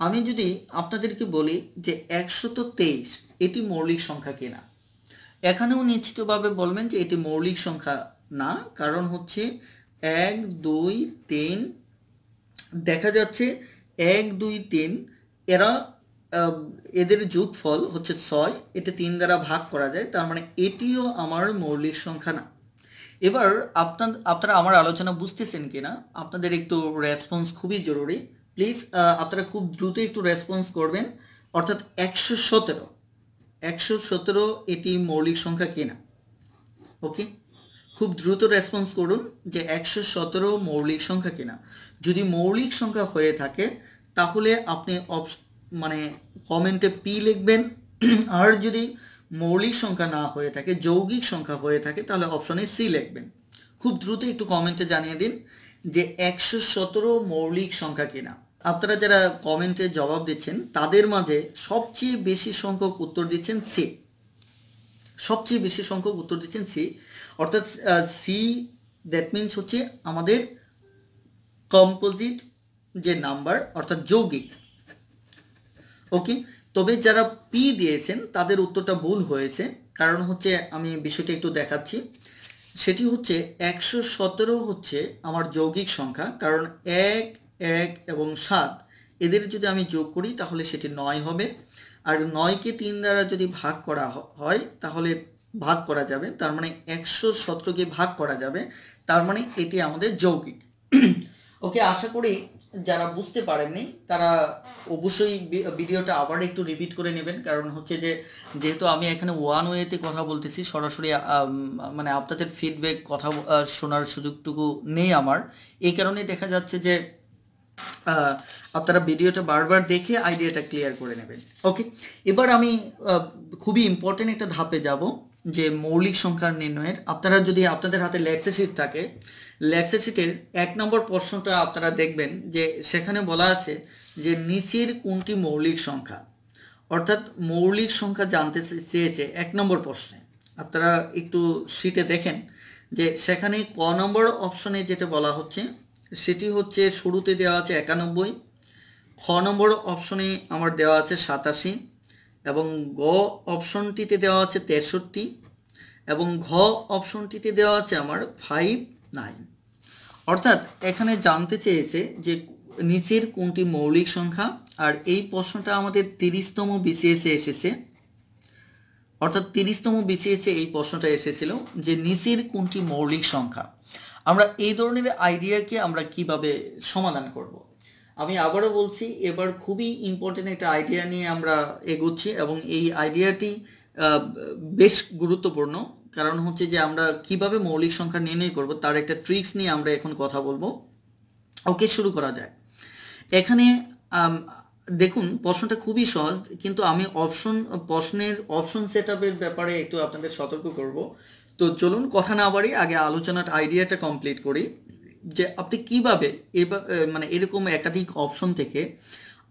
আমি যদি আপনাদেরকে বলি যে একশো তো তেইশ এটি মৌলিক সংখ্যা কিনা এখানেও নিশ্চিতভাবে বলবেন যে এটি মৌলিক সংখ্যা না কারণ হচ্ছে এক দুই তিন দেখা যাচ্ছে এক দুই তিন এরা এদের যোগফল হচ্ছে ছয় এটা তিন দ্বারা ভাগ করা যায় তার মানে এটিও আমার মৌলিক সংখ্যা না এবার আপনার আপনারা আমার আলোচনা বুঝতেছেন কিনা আপনাদের একটু রেসপন্স খুবই জরুরি প্লিজ আপনারা খুব দ্রুত একটু রেসপন্স করবেন অর্থাৎ একশো সতেরো একশো সতেরো এটি মৌলিক সংখ্যা কিনা ওকে খুব দ্রুত রেসপন্স করুন যে একশো সতেরো মৌলিক সংখ্যা কিনা যদি মৌলিক সংখ্যা হয়ে থাকে তাহলে আপনি মানে কমেন্টে পি লিখবেন আর যদি মৌলিক সংখ্যা না হয়ে থাকে যৌগিক সংখ্যা হয়ে থাকে তাহলে অপশনে সি লিখবেন খুব দ্রুত একটু কমেন্টে জানিয়ে দিন যে একশো সতেরো মৌলিক সংখ্যা কিনা আপনারা যারা কমেন্টে জবাব দিচ্ছেন তাদের মাঝে সবচেয়ে বেশি সংখ্যক উত্তর দিচ্ছেন সি সবচেয়ে বেশি সংখ্যক উত্তর দিচ্ছেন সি অর্থাৎ সি দ্যাট মিনস হচ্ছে আমাদের কম্পোজিট যে নাম্বার অর্থাৎ যৌগিক ওকে তবে যারা পি দিয়েছেন তাদের উত্তরটা ভুল হয়েছে কারণ হচ্ছে আমি বিষয়টি একটু দেখাচ্ছি সেটি হচ্ছে একশো সতেরো হচ্ছে আমার যৌগিক সংখ্যা কারণ এক এক এবং সাত এদের যদি আমি যোগ করি তাহলে সেটি নয় হবে আর নয়কে তিন দ্বারা যদি ভাগ করা হয় তাহলে ভাগ করা যাবে তার মানে একশো সতেরোকে ভাগ করা যাবে তার মানে এটি আমাদের যৌগিক ওকে আশা করি যারা বুঝতে পারেননি তারা অবশ্যই ভিডিওটা আবার একটু রিপিট করে নেবেন কারণ হচ্ছে যে যেহেতু আমি এখানে ওয়ান ওয়েতে কথা বলতেছি সরাসরি মানে আপনাদের ফিডব্যাক কথা শোনার সুযোগটুকু নেই আমার এই কারণে দেখা যাচ্ছে যে আপনারা ভিডিওটা বারবার দেখে আইডিয়াটা ক্লিয়ার করে নেবেন ওকে এবার আমি খুবই ইম্পর্টেন্ট একটা ধাপে যাব যে মৌলিক সংখ্যা নির্ণয়ের আপনারা যদি আপনাদের হাতে লেক্সে থাকে লেকচারশিটের এক নম্বর প্রশ্নটা আপনারা দেখবেন যে সেখানে বলা আছে যে নিচের কোনটি মৌলিক সংখ্যা অর্থাৎ মৌলিক সংখ্যা জানতে চেয়েছে এক নম্বর প্রশ্নে আপনারা একটু শিটে দেখেন যে সেখানে ক নম্বর অপশনে যেটা বলা হচ্ছে সেটি হচ্ছে শুরুতে দেওয়া আছে একানব্বই খ নম্বর অপশনে আমার দেওয়া আছে সাতাশি এবং গ অপশনটিতে দেওয়া আছে তেষট্টি এবং ঘ অপশনটিতে দেওয়া আছে আমার ফাইভ নাইন অর্থাৎ এখানে জানতে চেয়েছে যে নিচের কোনটি মৌলিক সংখ্যা আর এই প্রশ্নটা আমাদের তিরিশতম বিসিএসে এসেছে অর্থাৎ তিরিশতম বিসিএসে এই প্রশ্নটা এসেছিল যে নিচের কোনটি মৌলিক সংখ্যা আমরা এই ধরনের আইডিয়াকে আমরা কিভাবে সমাধান করব। আমি আবারও বলছি এবার খুবই ইম্পর্টেন্ট একটা আইডিয়া নিয়ে আমরা এগোচ্ছি এবং এই আইডিয়াটি বেশ গুরুত্বপূর্ণ কারণ হচ্ছে যে আমরা কিভাবে মৌলিক সংখ্যা নির্ণয় করব তার একটা ট্রিক্স নিয়ে আমরা এখন কথা বলবো ওকে শুরু করা যায় এখানে দেখুন প্রশ্নটা খুবই সহজ কিন্তু আমি অপশন প্রশ্নের অপশন সেট ব্যাপারে একটু আপনাদের সতর্ক করব তো চলুন কথা না বাড়ি আগে আলোচনার আইডিয়াটা কমপ্লিট করি যে আপনি কিভাবে মানে এরকম একাধিক অপশন থেকে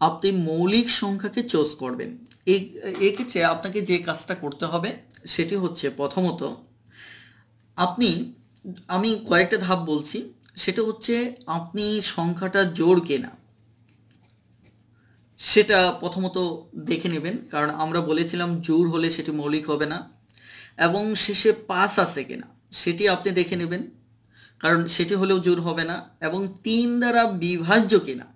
আপনি মৌলিক সংখ্যাকে চোজ করবেন এই এক্ষেত্রে আপনাকে যে কাজটা করতে হবে সেটি হচ্ছে প্রথমত আপনি আমি কয়েকটা ধাপ বলছি সেটা হচ্ছে আপনি সংখ্যাটা জোর কেনা সেটা প্রথমত দেখে নেবেন কারণ আমরা বলেছিলাম জোর হলে সেটি মৌলিক হবে না এবং শেষে পাস আছে কিনা সেটি আপনি দেখে নেবেন কারণ সেটি হলেও জোর হবে না এবং তিন দ্বারা বিভাজ্য কিনা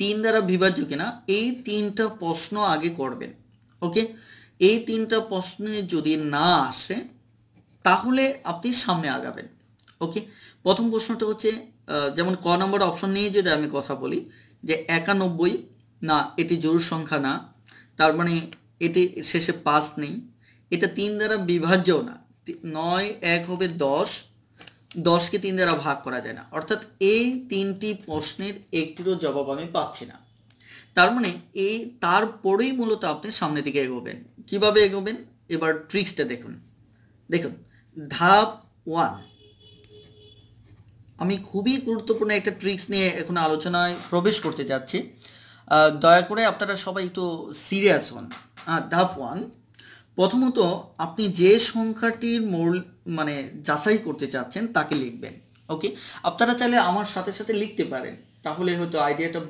তিন দ্বারা বিভাজ্য কিনা এই তিনটা প্রশ্ন আগে করবেন ওকে এই তিনটা প্রশ্নে যদি না আসে তাহলে আপনি সামনে আগাবেন ওকে প্রথম প্রশ্নটা হচ্ছে যেমন ক নম্বর অপশন নিয়ে যদি আমি কথা বলি যে একানব্বই না এটি জরুর সংখ্যা না তার মানে এটি শেষে পাঁচ নেই এটা তিন দ্বারা বিভাজ্য না নয় এক হবে দশ দশকে তিন দ্বারা ভাগ করা যায় না অর্থাৎ এই তিনটি প্রশ্নের একটিরও জবাব আমি পাচ্ছি না তার মানে এই তারপরেই মূলত আপনি সামনের দিকে এগোবেন কিভাবে এগোবেন এবার ট্রিক্সটা দেখুন দেখুন ধাপ ওয়ান আমি খুবই গুরুত্বপূর্ণ একটা ট্রিক্স নিয়ে এখন আলোচনায় প্রবেশ করতে যাচ্ছি দয়া করে আপনারা সবাই একটু সিরিয়াস হন হ্যাঁ ধাপ ওয়ান প্রথমত আপনি যে সংখ্যাটির মূল মানে যাচাই করতে চাচ্ছেন তাকে লিখবেন ওকে আপনারা চাইলে আমার সাথে সাথে লিখতে পারেন তাহলে হয়তো আইডিয়াটা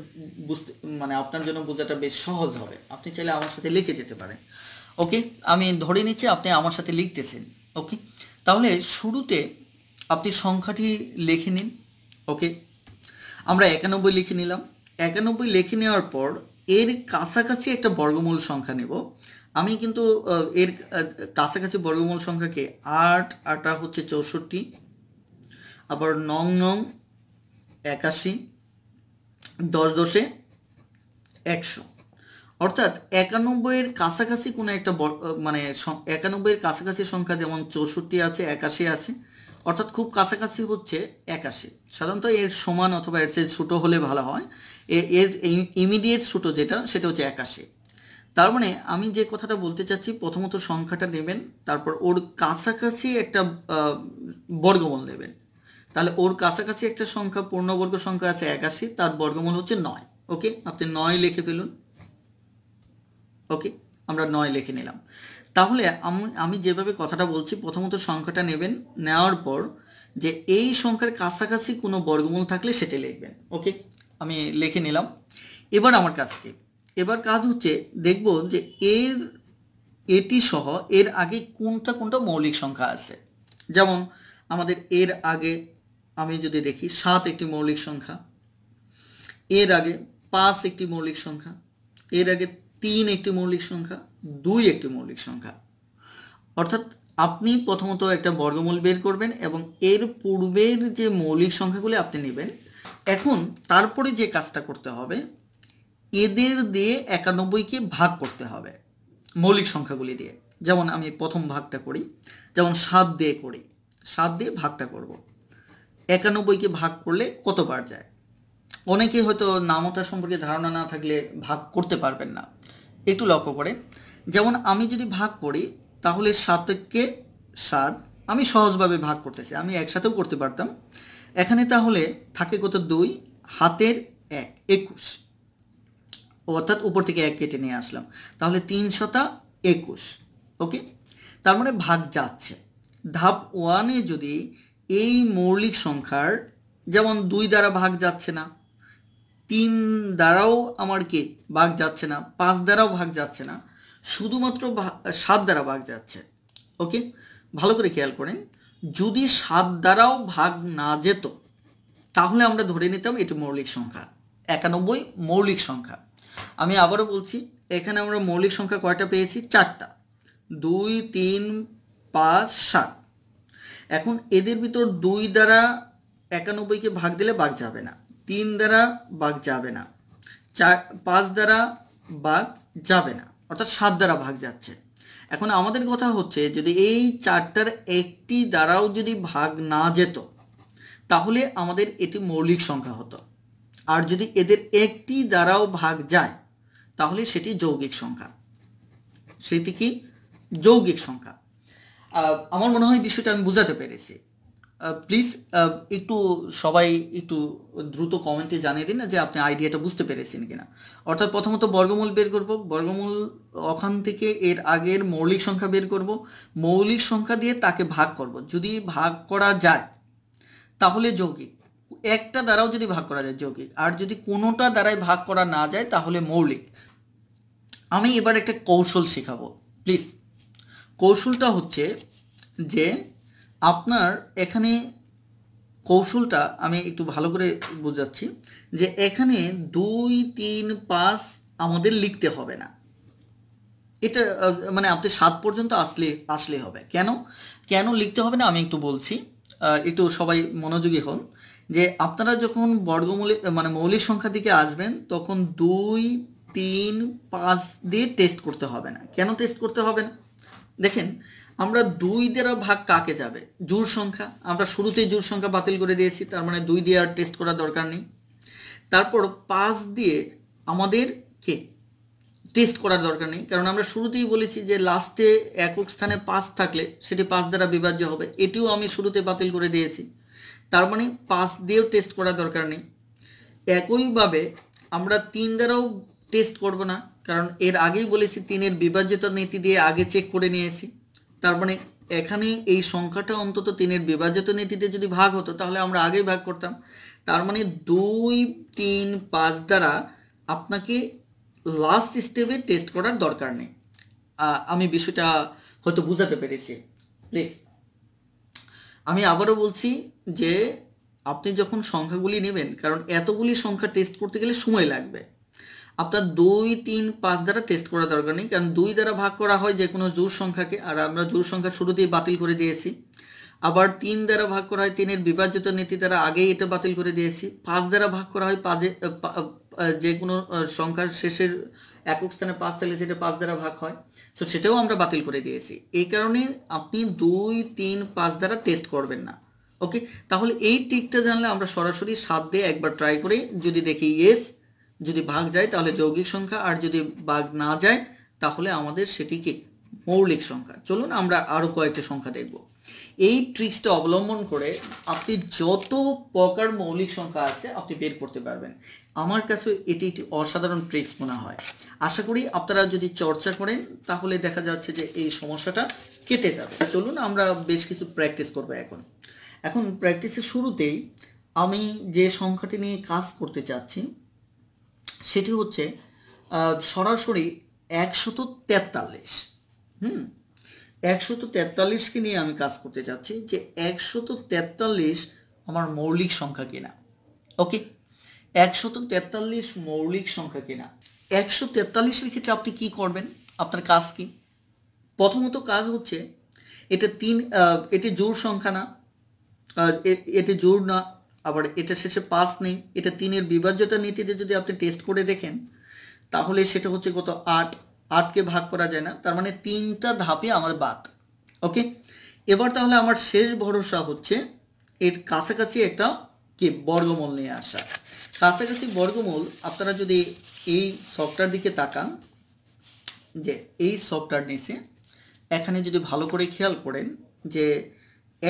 বুঝতে মানে আপনার জন্য বোঝাটা বেশ সহজ হবে আপনি চাইলে আমার সাথে লিখে যেতে পারেন ওকে আমি ধরে নিচ্ছি আপনি আমার সাথে লিখতেছেন ওকে তাহলে শুরুতে আপনি সংখ্যাটি লিখে নিন ওকে আমরা একানব্বই লিখে নিলাম একানব্বই লিখে নেওয়ার পর এর কাছাকাছি একটা বর্গমূল সংখ্যা নেব আমি কিন্তু এর কাছাকাছি বর্গমূল সংখ্যাকে আট আটা হচ্ছে চৌষট্টি আবার নং নং একাশি দশ দশে একশো অর্থাৎ একানব্বইয়ের কাছাকাছি কোনো একটা মানে একানব্বইয়ের কাছাকাছি সংখ্যা যেমন চৌষট্টি আছে একাশি আছে অর্থাৎ খুব কাছাকাছি হচ্ছে একাশি সাধারণত এর সমান অথবা এর চেয়ে ছোটো হলে ভালো হয় এর ইমিডিয়েট ছোটো যেটা সেটা হচ্ছে একাশি তার মানে আমি যে কথাটা বলতে চাচ্ছি প্রথমত সংখ্যাটা নেবেন তারপর ওর কাছাকাছি একটা বর্গমূল নেবেন তাহলে ওর কাছাকাছি একটা সংখ্যা পূর্ণবর্গ সংখ্যা আছে একাশি তার বর্গমূল হচ্ছে নয় ওকে আপনি নয় লিখে ফেলুন ওকে আমরা নয় লিখে নিলাম তাহলে আমি আমি যেভাবে কথাটা বলছি প্রথমত সংখ্যাটা নেবেন নেওয়ার পর যে এই সংখ্যার কাছাকাছি কোনো বর্গমূল থাকলে সেটা লিখবেন ওকে আমি লিখে নিলাম এবার আমার কাজকে এবার কাজ হচ্ছে দেখব যে এর এটি সহ এর আগে কোনটা কোনটা মৌলিক সংখ্যা আছে যেমন আমাদের এর আগে আমি যদি দেখি সাত একটি মৌলিক সংখ্যা এর আগে পাঁচ একটি মৌলিক সংখ্যা এর আগে তিন একটি মৌলিক সংখ্যা দুই একটি মৌলিক সংখ্যা অর্থাৎ আপনি প্রথমত একটা বর্গমূল বের করবেন এবং এর পূর্বের যে মৌলিক সংখ্যাগুলি আপনি নেবেন এখন তারপরে যে কাজটা করতে হবে এদের দিয়ে একানব্বইকে ভাগ করতে হবে মৌলিক সংখ্যাগুলি দিয়ে যেমন আমি প্রথম ভাগটা করি যেমন সাত দিয়ে করি সাত দিয়ে ভাগটা করব। একানব্বইকে ভাগ করলে কতবার যায় অনেকে হয়তো নামতা সম্পর্কে ধারণা না থাকলে ভাগ করতে পারবেন না একটু লক্ষ্য করেন যেমন আমি যদি ভাগ করি তাহলে সাতকে সাত আমি সহজভাবে ভাগ করতেছি আমি একসাথেও করতে পারতাম এখানে তাহলে থাকে কত দুই হাতের এক একুশ অর্থাৎ উপর থেকে এক কেটে নিয়ে আসলাম তাহলে তিন শতা একুশ ওকে তার মানে ভাগ যাচ্ছে ধাপ ওয়ানে যদি এই মৌলিক সংখ্যার যেমন দুই দ্বারা ভাগ যাচ্ছে না তিন দ্বারাও আমার কে ভাগ যাচ্ছে না পাঁচ দ্বারাও ভাগ যাচ্ছে না শুধুমাত্র সাত দ্বারা ভাগ যাচ্ছে ওকে ভালো করে খেয়াল করেন যদি সাত দ্বারাও ভাগ না যেত তাহলে আমরা ধরে নিতাম এটি মৌলিক সংখ্যা একানব্বই মৌলিক সংখ্যা আমি আবারও বলছি এখানে আমরা মৌলিক সংখ্যা কয়টা পেয়েছি চারটা দুই তিন পাঁচ সাত এখন এদের ভিতর দুই দ্বারা একানব্বইকে ভাগ দিলে ভাগ যাবে না তিন দ্বারা ভাগ যাবে না চার পাঁচ দ্বারা ভাগ যাবে না অর্থাৎ সাত দ্বারা ভাগ যাচ্ছে এখন আমাদের কথা হচ্ছে যদি এই চারটার একটি দ্বারাও যদি ভাগ না যেত তাহলে আমাদের এটি মৌলিক সংখ্যা হতো আর যদি এদের একটি দ্বারাও ভাগ যায় তাহলে সেটি যৌগিক সংখ্যা সেটি কি যৌগিক সংখ্যা আমার মনে হয় বিষয়টা আমি বুঝাতে পেরেছি প্লিজ একটু সবাই একটু দ্রুত কমেন্টে জানিয়ে দিন যে আপনি আইডিয়াটা বুঝতে পেরেছেন কিনা অর্থাৎ প্রথমত বর্গমূল বের করব বর্গমূল ওখান থেকে এর আগের মৌলিক সংখ্যা বের করব মৌলিক সংখ্যা দিয়ে তাকে ভাগ করব যদি ভাগ করা যায় তাহলে যৌগিক একটা দ্বারাও যদি ভাগ করা যায় যৌগিক আর যদি কোনোটা দ্বারাই ভাগ করা না যায় তাহলে মৌলিক আমি এবার একটা কৌশল শেখাবো প্লিজ কৌশলটা হচ্ছে যে আপনার এখানে কৌশলটা আমি একটু ভালো করে বোঝাচ্ছি যে এখানে দুই তিন পাঁচ আমাদের লিখতে হবে না এটা মানে আপনি সাত পর্যন্ত আসলে আসলে হবে কেন কেন লিখতে হবে না আমি একটু বলছি একটু সবাই মনোযোগী হন যে আপনারা যখন বর্গমূলে মানে মৌলিক সংখ্যা দিকে আসবেন তখন দুই তিন পাঁচ দিয়ে টেস্ট করতে হবে না কেন টেস্ট করতে হবে না দেখেন আমরা দুই দ্বারা ভাগ কাকে যাবে জোর সংখ্যা আমরা শুরুতেই জোর সংখ্যা বাতিল করে দিয়েছি তার মানে দুই দিয়ে আর টেস্ট করার দরকার নেই তারপর পাঁচ দিয়ে আমাদের কে টেস্ট করার দরকার নেই কারণ আমরা শুরুতেই বলেছি যে লাস্টে একক স্থানে পাঁচ থাকলে সেটি পাঁচ দ্বারা বিভাজ্য হবে এটিও আমি শুরুতে বাতিল করে দিয়েছি তার মানে পাঁচ দিয়েও টেস্ট করার দরকার নেই একইভাবে আমরা তিন দ্বারাও টেস্ট করব না কারণ এর আগেই বলেছি তিনের বিভাজ্যতা নীতি দিয়ে আগে চেক করে নিয়েছি তার মানে এখানে এই সংখ্যাটা অন্তত তিনের বিভাজিত নীতিতে যদি ভাগ হতো তাহলে আমরা আগেই ভাগ করতাম তার মানে দুই তিন পাঁচ দ্বারা আপনাকে লাস্ট স্টেপে টেস্ট করার দরকার নেই আমি বিষয়টা হয়তো বুঝাতে পেরেছি প্লিজ আমি আবারও বলছি যে আপনি যখন সংখ্যাগুলি নেবেন কারণ এতগুলি সংখ্যা টেস্ট করতে গেলে সময় লাগবে আপনার দুই তিন পাঁচ দ্বারা টেস্ট করা দরকার নেই কারণ দুই দ্বারা ভাগ করা হয় যে কোনো জোর সংখ্যাকে আর আমরা জোর সংখ্যা শুরুতেই বাতিল করে দিয়েছি আবার তিন দ্বারা ভাগ করা হয় তিনের বিভাজিত নীতি দ্বারা আগেই এটা বাতিল করে দিয়েছি পাঁচ দ্বারা ভাগ করা হয় পাঁচে যে কোনো সংখ্যার শেষের একক স্থানে পাঁচ থাকলে সেটা পাঁচ দ্বারা ভাগ হয় সো সেটাও আমরা বাতিল করে দিয়েছি এই কারণে আপনি দুই তিন পাঁচ দ্বারা টেস্ট করবেন না ওকে তাহলে এই টিকটা জানলে আমরা সরাসরি সাত দিয়ে একবার ট্রাই করে যদি দেখি ইয়েস যদি ভাগ যায় তাহলে যৌগিক সংখ্যা আর যদি ভাগ না যায় তাহলে আমাদের সেটিকে মৌলিক সংখ্যা চলুন আমরা আরও কয়েকটি সংখ্যা দেখব এই ট্রিক্সটা অবলম্বন করে আপনি যত প্রকার মৌলিক সংখ্যা আছে আপনি বের করতে পারবেন আমার কাছে এটি একটি অসাধারণ ট্রিক্স মনে হয় আশা করি আপনারা যদি চর্চা করেন তাহলে দেখা যাচ্ছে যে এই সমস্যাটা কেটে যাবে চলুন আমরা বেশ কিছু প্র্যাকটিস করবো এখন এখন প্র্যাকটিসের শুরুতেই আমি যে সংখ্যাটি নিয়ে কাজ করতে চাচ্ছি সেটি হচ্ছে সরাসরি একশত তেতাল্লিশ হুম একশত তেতাল্লিশকে নিয়ে আমি কাজ করতে চাচ্ছি যে একশত তেতাল্লিশ আমার মৌলিক সংখ্যা কিনা ওকে একশত তেতাল্লিশ মৌলিক সংখ্যা কিনা একশো তেতাল্লিশের ক্ষেত্রে আপনি কী করবেন আপনার কাজ কী প্রথমত কাজ হচ্ছে এটা তিন এটি জোর সংখ্যা না এটি জোর না আবার এটা শেষে পাস নেই এটা তিনের বিভাজ্যতা নীতিতে যদি আপনি টেস্ট করে দেখেন তাহলে সেটা হচ্ছে কত আট আটকে ভাগ করা যায় না তার মানে তিনটা ধাপে আমার বাদ ওকে এবার তাহলে আমার শেষ ভরসা হচ্ছে এর কাছাকাছি একটা কি বর্গমূল নিয়ে আসা কাছাকাছি বর্গমূল আপনারা যদি এই সফটওয়্যার দিকে তাকান যে এই সফটওয়্যার নিচে এখানে যদি ভালো করে খেয়াল করেন যে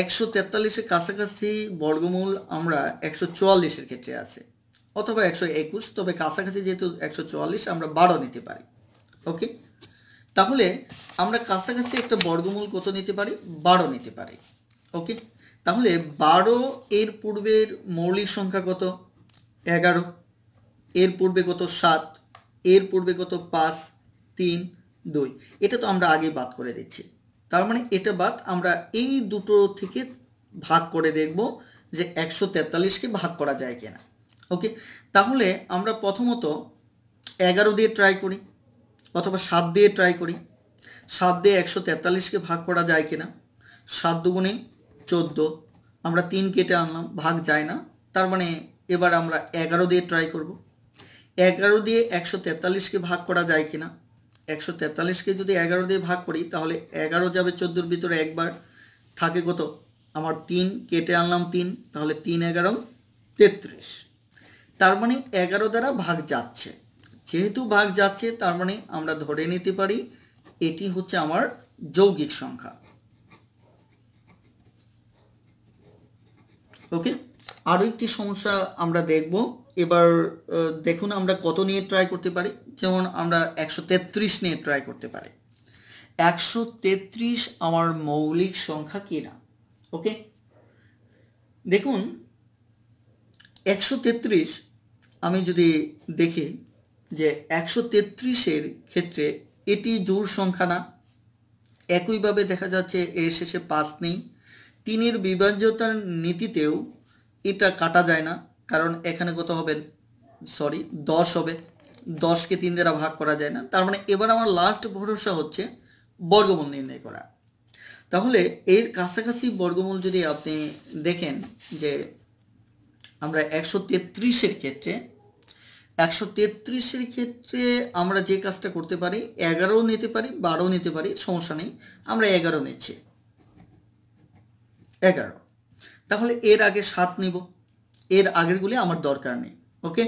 একশো তেতাল্লিশের কাছাকাছি বর্গমূল আমরা একশো চুয়াল্লিশের ক্ষেত্রে আছে অথবা একশো একুশ তবে কাছাকাছি যেহেতু একশো চুয়াল্লিশ আমরা বারো নিতে পারি ওকে তাহলে আমরা কাছাকাছি একটা বর্গমূল কত নিতে পারি বারো নিতে পারি ওকে তাহলে বারো এর পূর্বের মৌলিক সংখ্যা কত এগারো এর পূর্বে কত সাত এর পূর্বে কত পাঁচ তিন দুই এটা তো আমরা আগে বাদ করে দিচ্ছি তার মানে এটা বাদ আমরা এই দুটো থেকে ভাগ করে দেখব যে একশো তেতাল্লিশকে ভাগ করা যায় কিনা ওকে তাহলে আমরা প্রথমত এগারো দিয়ে ট্রাই করি অথবা সাত দিয়ে ট্রাই করি সাত দিয়ে একশো তেতাল্লিশকে ভাগ করা যায় কিনা সাত দুগুণে চোদ্দো আমরা তিন কেটে আনলাম ভাগ যায় না তার মানে এবার আমরা এগারো দিয়ে ট্রাই করব এগারো দিয়ে একশো তেতাল্লিশকে ভাগ করা যায় কিনা একশো তেতাল্লিশকে যদি এগারো দিয়ে ভাগ করি তাহলে এগারো যাবে চোদ্দোর ভিতরে একবার থাকে কত আমার তিন কেটে আনলাম তিন তাহলে তিন এগারো তেত্রিশ তার মানে এগারো দ্বারা ভাগ যাচ্ছে যেহেতু ভাগ যাচ্ছে তার মানে আমরা ধরে নিতে পারি এটি হচ্ছে আমার যৌগিক সংখ্যা ওকে আরও একটি সমস্যা আমরা দেখব এবার দেখুন আমরা কত নিয়ে ট্রাই করতে পারি যেমন আমরা একশো তেত্রিশ নিয়ে ট্রাই করতে পারি একশো তেত্রিশ আমার মৌলিক সংখ্যা কিনা ওকে দেখুন একশো তেত্রিশ আমি যদি দেখি যে একশো তেত্রিশের ক্ষেত্রে এটি জোর সংখ্যা না একইভাবে দেখা যাচ্ছে এর শেষে পাঁচ নেই তিনের বিভাজ্যতার নীতিতেও এটা কাটা যায় না কারণ এখানে কত হবে সরি দশ হবে দশকে তিন দ্বারা ভাগ করা যায় না তার মানে এবার আমার লাস্ট ভরসা হচ্ছে বর্গমূল নির্ণয় করা তাহলে এর কাছাকাছি বর্গমূল যদি আপনি দেখেন যে আমরা একশো তেত্রিশের ক্ষেত্রে একশো তেত্রিশের ক্ষেত্রে আমরা যে কাজটা করতে পারি এগারো নিতে পারি বারো নিতে পারি সমস্যা নেই আমরা এগারো নিচ্ছি এগারো তাহলে এর আগে সাত নিব এর আগেরগুলি আমার দরকার নেই ওকে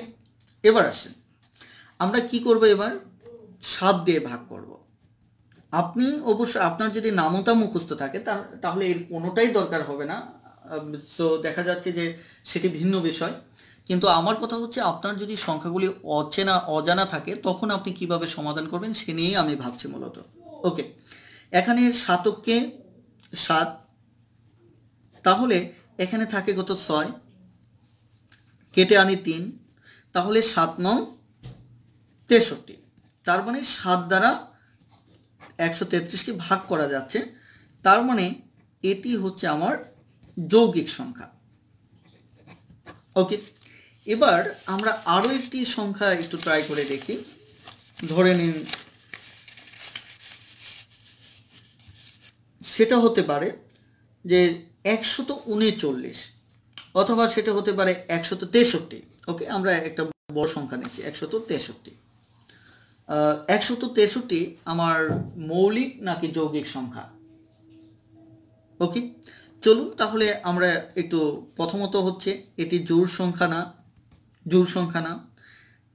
এবার আসেন আমরা কি করব এবার সাত দিয়ে ভাগ করব আপনি অবশ্য আপনার যদি নামতা মুখস্থ থাকে তাহলে এর কোনোটাই দরকার হবে না সো দেখা যাচ্ছে যে সেটি ভিন্ন বিষয় কিন্তু আমার কথা হচ্ছে আপনার যদি সংখ্যাগুলি অচেনা অজানা থাকে তখন আপনি কিভাবে সমাধান করবেন সে নিয়েই আমি ভাবছি মূলত ওকে এখানে সাতককে সাত তাহলে এখানে থাকে কত ছয় কেটে আনি তিন তাহলে সাত নং তেষট্টি তার মানে সাত দ্বারা একশো তেত্রিশকে ভাগ করা যাচ্ছে তার মানে এটি হচ্ছে আমার যৌগিক সংখ্যা ওকে এবার আমরা আরও একটি সংখ্যা একটু ট্রাই করে দেখি ধরে নিন সেটা হতে পারে যে একশত উনচল্লিশ অথবা সেটা হতে পারে একশত তেষট্টি ওকে আমরা একটা বড় সংখ্যা নিচ্ছি একশত তেষট্টি একশত তেষট্টি আমার মৌলিক নাকি যৌগিক সংখ্যা ওকে চলুন তাহলে আমরা একটু প্রথমত হচ্ছে এটি জোর সংখ্যা না জোর সংখ্যা না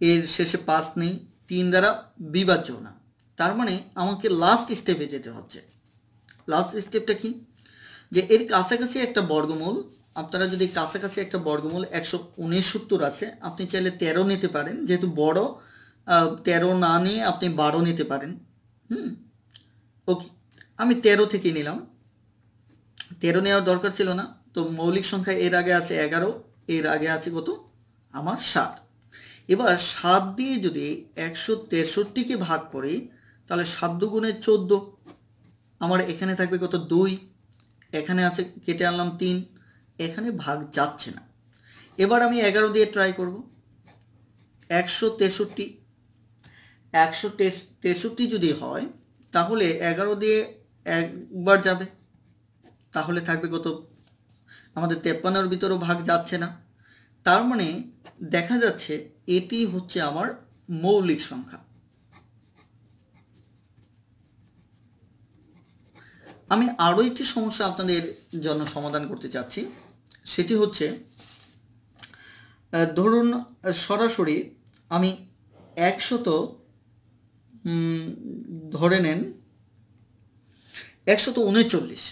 এর শেষে পাঁচ নেই তিন দ্বারা বিভাজ্য না তার মানে আমাকে লাস্ট স্টেপে যেতে হচ্ছে লাস্ট স্টেপটা কি যে এর কাছাকাছি একটা বর্গমূল আপনারা যদি কাছাকাছি একটা বর্গমূল একশো উনসত্তর আছে আপনি চাইলে তেরো নিতে পারেন যেহেতু বড় তেরো না নিয়ে আপনি বারো নিতে পারেন হুম ওকে আমি তেরো থেকে নিলাম তেরো নেওয়ার দরকার ছিল না তো মৌলিক সংখ্যা এর আগে আছে এগারো এর আগে আছে কত আমার ষাট এবার সাত দিয়ে যদি একশো তেষট্টিকে ভাগ করি তাহলে সাত দুগুণে চোদ্দ আমার এখানে থাকবে কত দুই এখানে আছে কেটে আনলাম তিন এখানে ভাগ যাচ্ছে না এবার আমি এগারো দিয়ে ট্রাই করব একশো তেষট্টি একশো তেষট্টি যদি হয় তাহলে এগারো দিয়ে একবার যাবে তাহলে থাকবে কত আমাদের তেপ্পান্নর ভিতরও ভাগ যাচ্ছে না তার মানে দেখা যাচ্ছে এটি হচ্ছে আমার মৌলিক সংখ্যা আমি আরও একটি সমস্যা আপনাদের জন্য সমাধান করতে চাচ্ছি সেটি হচ্ছে ধরুন সরাসরি আমি একশত ধরে নেন একশত উনচল্লিশ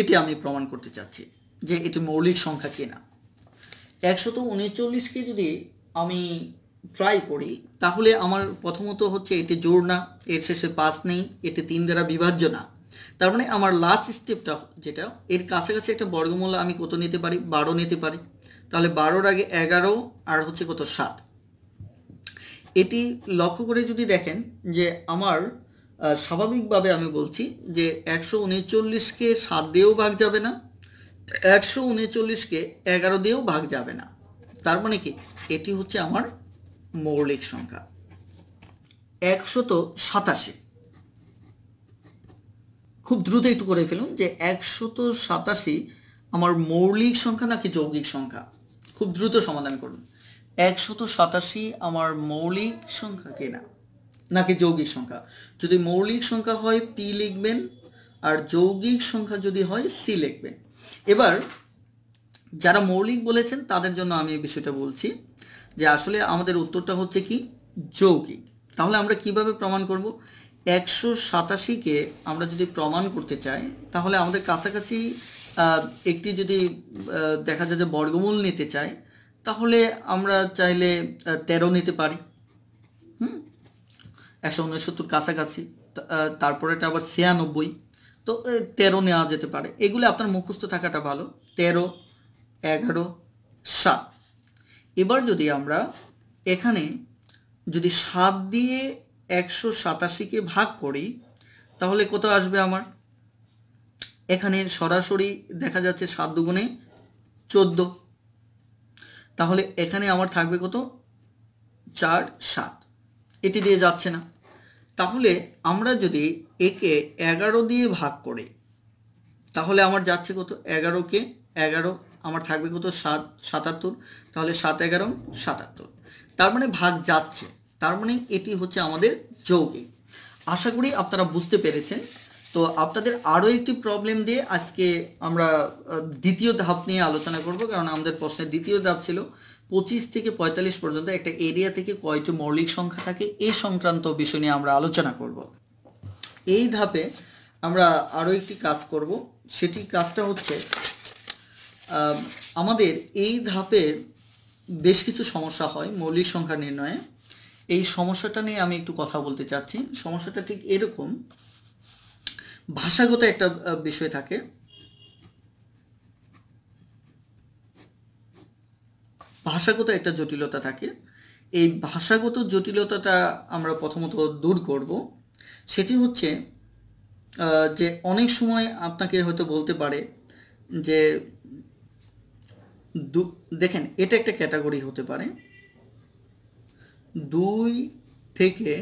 এটি আমি প্রমাণ করতে চাচ্ছি যে এটি মৌলিক সংখ্যা কিনা একশত উনচল্লিশকে যদি আমি ট্রাই করি তাহলে আমার প্রথমত হচ্ছে এটি জোর না এর শেষে পাঁচ নেই এটি তিন দ্বারা বিভাজ্য না তার মানে আমার লাস্ট স্টেপটা যেটা এর কাছাকাছি একটা বর্গমূল আমি কত নিতে পারি বারো নিতে পারি তাহলে বারোর আগে এগারো আর হচ্ছে কত সাত এটি লক্ষ্য করে যদি দেখেন যে আমার স্বাভাবিকভাবে আমি বলছি যে একশো উনচল্লিশকে সাত দিয়েও ভাগ যাবে না একশো উনচল্লিশকে এগারো দিয়েও ভাগ যাবে না তার মানে কি এটি হচ্ছে আমার মৌলিক সংখ্যা একশত সাতাশি খুব দ্রুত একটু করে ফেলুন যে একশত সাতাশি আমার মৌলিক সংখ্যা নাকি যৌগিক সংখ্যা খুব দ্রুত সমাধান করুন একশত সাতাশি আমার মৌলিক সংখ্যা কেনা নাকি যৌগিক সংখ্যা যদি মৌলিক সংখ্যা হয় পি লিখবেন আর যৌগিক সংখ্যা যদি হয় সি লিখবেন এবার যারা মৌলিক বলেছেন তাদের জন্য আমি এই বিষয়টা বলছি যে আসলে আমাদের উত্তরটা হচ্ছে কি যৌগিক তাহলে আমরা কিভাবে প্রমাণ করব একশো সাতাশিকে আমরা যদি প্রমাণ করতে চাই তাহলে আমাদের কাছাকাছি একটি যদি দেখা যায় যে বর্গমূল নিতে চাই তাহলে আমরা চাইলে তেরো নিতে পারি একশো উনসত্তর কাছাকাছি তারপরেটা আবার ছিয়ানব্বই তো তেরো নেওয়া যেতে পারে এগুলো আপনার মুখস্থ থাকাটা ভালো তেরো এগারো সাত এবার যদি আমরা এখানে যদি সাত দিয়ে একশো সাতাশিকে ভাগ করি তাহলে কোথাও আসবে আমার এখানে সরাসরি দেখা যাচ্ছে সাত দুগুণে চোদ্দ তাহলে এখানে আমার থাকবে কত চার সাত এটি দিয়ে যাচ্ছে না তাহলে আমরা যদি একে এগারো দিয়ে ভাগ করি তাহলে আমার যাচ্ছে কত এগারোকে এগারো আমার থাকবে কত সাত সাতাত্তর তাহলে সাত এগারো সাতাত্তর তার মানে ভাগ যাচ্ছে তার মানে এটি হচ্ছে আমাদের যৌগিক আশা করি আপনারা বুঝতে পেরেছেন তো আপনাদের আরও একটি প্রবলেম দিয়ে আজকে আমরা দ্বিতীয় ধাপ নিয়ে আলোচনা করব কারণ আমাদের প্রশ্নের দ্বিতীয় ধাপ ছিল পঁচিশ থেকে পঁয়তাল্লিশ পর্যন্ত একটা এরিয়া থেকে কয়টি মৌলিক সংখ্যা থাকে এ সংক্রান্ত বিষয় নিয়ে আমরা আলোচনা করব এই ধাপে আমরা আরও একটি কাজ করব সেটি কাজটা হচ্ছে আমাদের এই ধাপের বেশ কিছু সমস্যা হয় মৌলিক সংখ্যা নির্ণয়ে এই সমস্যাটা নিয়ে আমি একটু কথা বলতে চাচ্ছি সমস্যাটা ঠিক এরকম ভাষাগত একটা বিষয় থাকে ভাষাগত একটা জটিলতা থাকে এই ভাষাগত জটিলতাটা আমরা প্রথমত দূর করব সেটি হচ্ছে যে অনেক সময় আপনাকে হয়তো বলতে পারে যে দেখেন এটা একটা ক্যাটাগরি হতে পারে দুই থেকে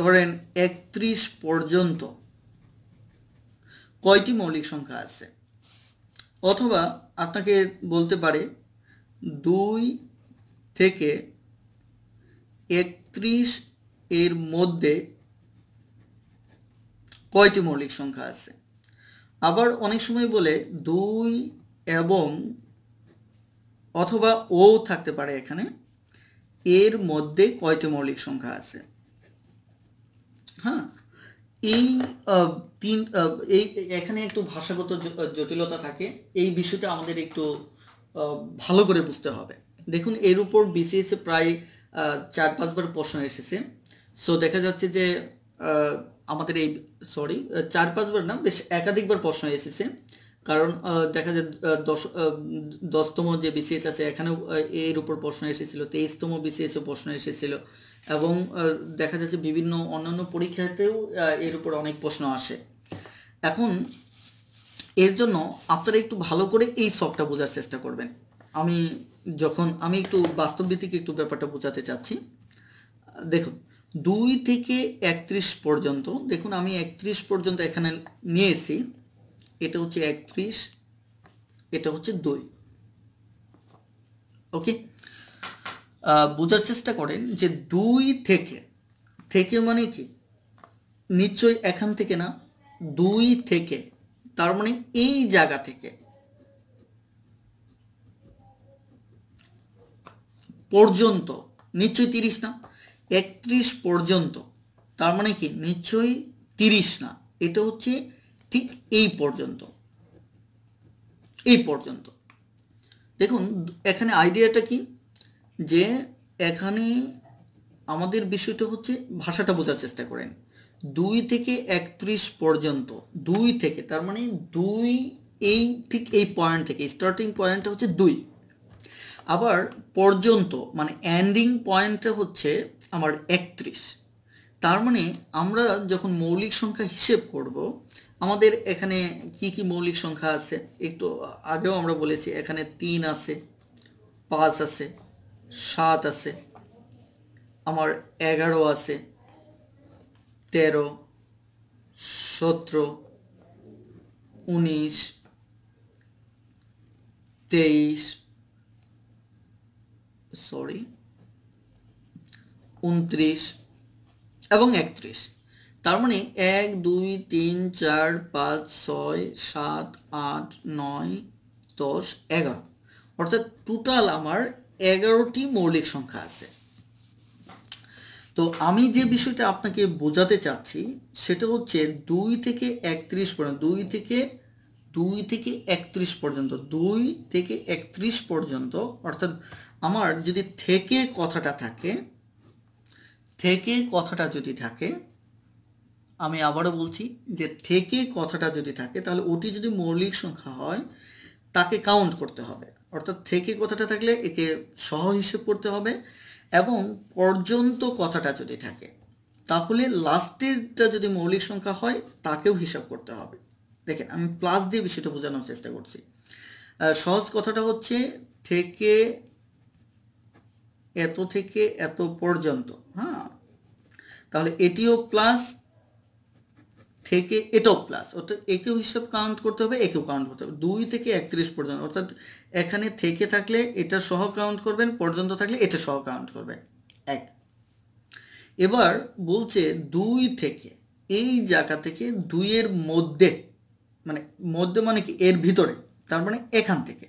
ধরেন একত্রিশ পর্যন্ত কয়টি মৌলিক সংখ্যা আছে অথবা আপনাকে বলতে পারে দুই থেকে একত্রিশ এর মধ্যে কয়টি মৌলিক সংখ্যা আছে আবার অনেক সময় বলে দুই এবং অথবা ও থাকতে পারে এখানে এর মধ্যে কয়টি মৌলিক সংখ্যা আছে হ্যাঁ এই তিন এই এখানে একটু ভাষাগত জটিলতা থাকে এই বিষয়টা আমাদের একটু ভালো করে বুঝতে হবে দেখুন এর উপর বিসিএস প্রায় চার পাঁচবার প্রশ্ন এসেছে সো দেখা যাচ্ছে যে আমাদের এই সরি চার পাঁচবার না বেশ একাধিকবার প্রশ্ন এসেছে কারণ দেখা যায় দশ দশতম যে বিসিএস আছে এখানেও এর উপর প্রশ্ন এসেছিল তেইশতম বিসিএসও প্রশ্ন এসেছিল এবং দেখা যাচ্ছে বিভিন্ন অন্যান্য পরীক্ষাতেও এর উপর অনেক প্রশ্ন আসে এখন এর জন্য আপনারা একটু ভালো করে এই শখটা বোঝার চেষ্টা করবেন আমি যখন আমি একটু বাস্তবভিত্তিক একটু ব্যাপারটা বোঝাতে চাচ্ছি দেখুন দুই থেকে একত্রিশ পর্যন্ত দেখুন আমি একত্রিশ পর্যন্ত এখানে নিয়েছি এটা হচ্ছে একত্রিশ এটা হচ্ছে দুই ওকে বোঝার চেষ্টা করেন যে দুই থেকে থেকে মানে কি নিশ্চয়ই এখান থেকে না দুই থেকে তার মানে এই জায়গা থেকে পর্যন্ত নিশ্চয়ই তিরিশ না একত্রিশ পর্যন্ত তার মানে কি নিশ্চয়ই তিরিশ না এটা হচ্ছে ঠিক এই পর্যন্ত এই পর্যন্ত দেখুন এখানে আইডিয়াটা কি যে এখানে আমাদের বিষয়টা হচ্ছে ভাষাটা বোঝার চেষ্টা করেন দুই থেকে একত্রিশ পর্যন্ত দুই থেকে তার মানে দুই এই ঠিক এই পয়েন্ট থেকে স্টার্টিং পয়েন্টটা হচ্ছে দুই আবার পর্যন্ত মানে এন্ডিং পয়েন্টটা হচ্ছে আমার একত্রিশ তার মানে আমরা যখন মৌলিক সংখ্যা হিসেব করবো আমাদের এখানে কি কি মৌলিক সংখ্যা আছে একটু আগেও আমরা বলেছি এখানে তিন আছে পাঁচ আছে সাত আছে আমার এগারো আছে তেরো সতেরো উনিশ তেইশ সরি উনত্রিশ এবং একত্রিশ তার মানে এক দুই তিন চার পাঁচ ছয় সাত আট নয় দশ এগারো অর্থাৎ টোটাল আমার এগারোটি মৌলিক সংখ্যা আছে তো আমি যে বিষয়টা আপনাকে বোঝাতে চাচ্ছি সেটা হচ্ছে দুই থেকে একত্রিশ পর্যন্ত দুই থেকে দুই থেকে একত্রিশ পর্যন্ত দুই থেকে একত্রিশ পর্যন্ত অর্থাৎ আমার যদি থেকে কথাটা থাকে থেকে কথাটা যদি থাকে আমি আবারও বলছি যে থেকে কথাটা যদি থাকে তাহলে ওটি যদি মৌলিক সংখ্যা হয় তাকে কাউন্ট করতে হবে অর্থাৎ থেকে কথাটা থাকলে একে সহ হিসেব করতে হবে এবং পর্যন্ত কথাটা যদি থাকে তাহলে লাস্টেরটা যদি মৌলিক সংখ্যা হয় তাকেও হিসাব করতে হবে দেখেন আমি প্লাস দিয়ে বিষয়টা বোঝানোর চেষ্টা করছি সহজ কথাটা হচ্ছে থেকে এত থেকে এত পর্যন্ত হ্যাঁ তাহলে এটিও প্লাস থেকে এটাও প্লাস অর্থাৎ একেও হিসাব কাউন্ট করতে হবে একেও কাউন্ট করতে হবে দুই থেকে একত্রিশ পর্যন্ত অর্থাৎ এখানে থেকে থাকলে এটা সহ কাউন্ট করবেন পর্যন্ত থাকলে এটা সহ কাউন্ট করবেন এক এবার বলছে দুই থেকে এই জায়গা থেকে দুইয়ের মধ্যে মানে মধ্যে মানে কি এর ভিতরে তার মানে এখান থেকে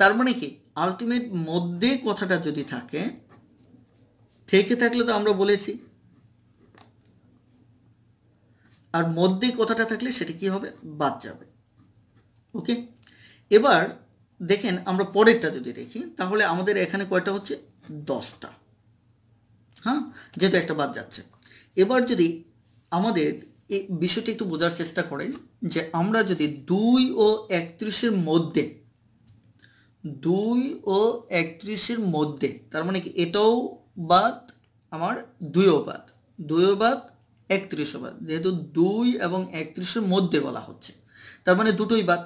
তার মানে কি আলটিমেট মধ্যে কথাটা যদি থাকে থেকে থাকলে তো আমরা বলেছি আর মধ্যে কথাটা থাকলে সেটা কি হবে বাদ যাবে ওকে এবার দেখেন আমরা পরেরটা যদি দেখি তাহলে আমাদের এখানে কয়টা হচ্ছে দশটা হ্যাঁ যেহেতু একটা বাদ যাচ্ছে এবার যদি আমাদের এই বিষয়টি একটু বোঝার চেষ্টা করেন যে আমরা যদি দুই ও একত্রিশের মধ্যে দুই ও একত্রিশের মধ্যে তার মানে কি এটাও বাদ আমার দুইও বাদ দুইও বাদ একত্রিশ বাদ যেহেতু দুই এবং একত্রিশের মধ্যে বলা হচ্ছে তার মানে দুটোই বাদ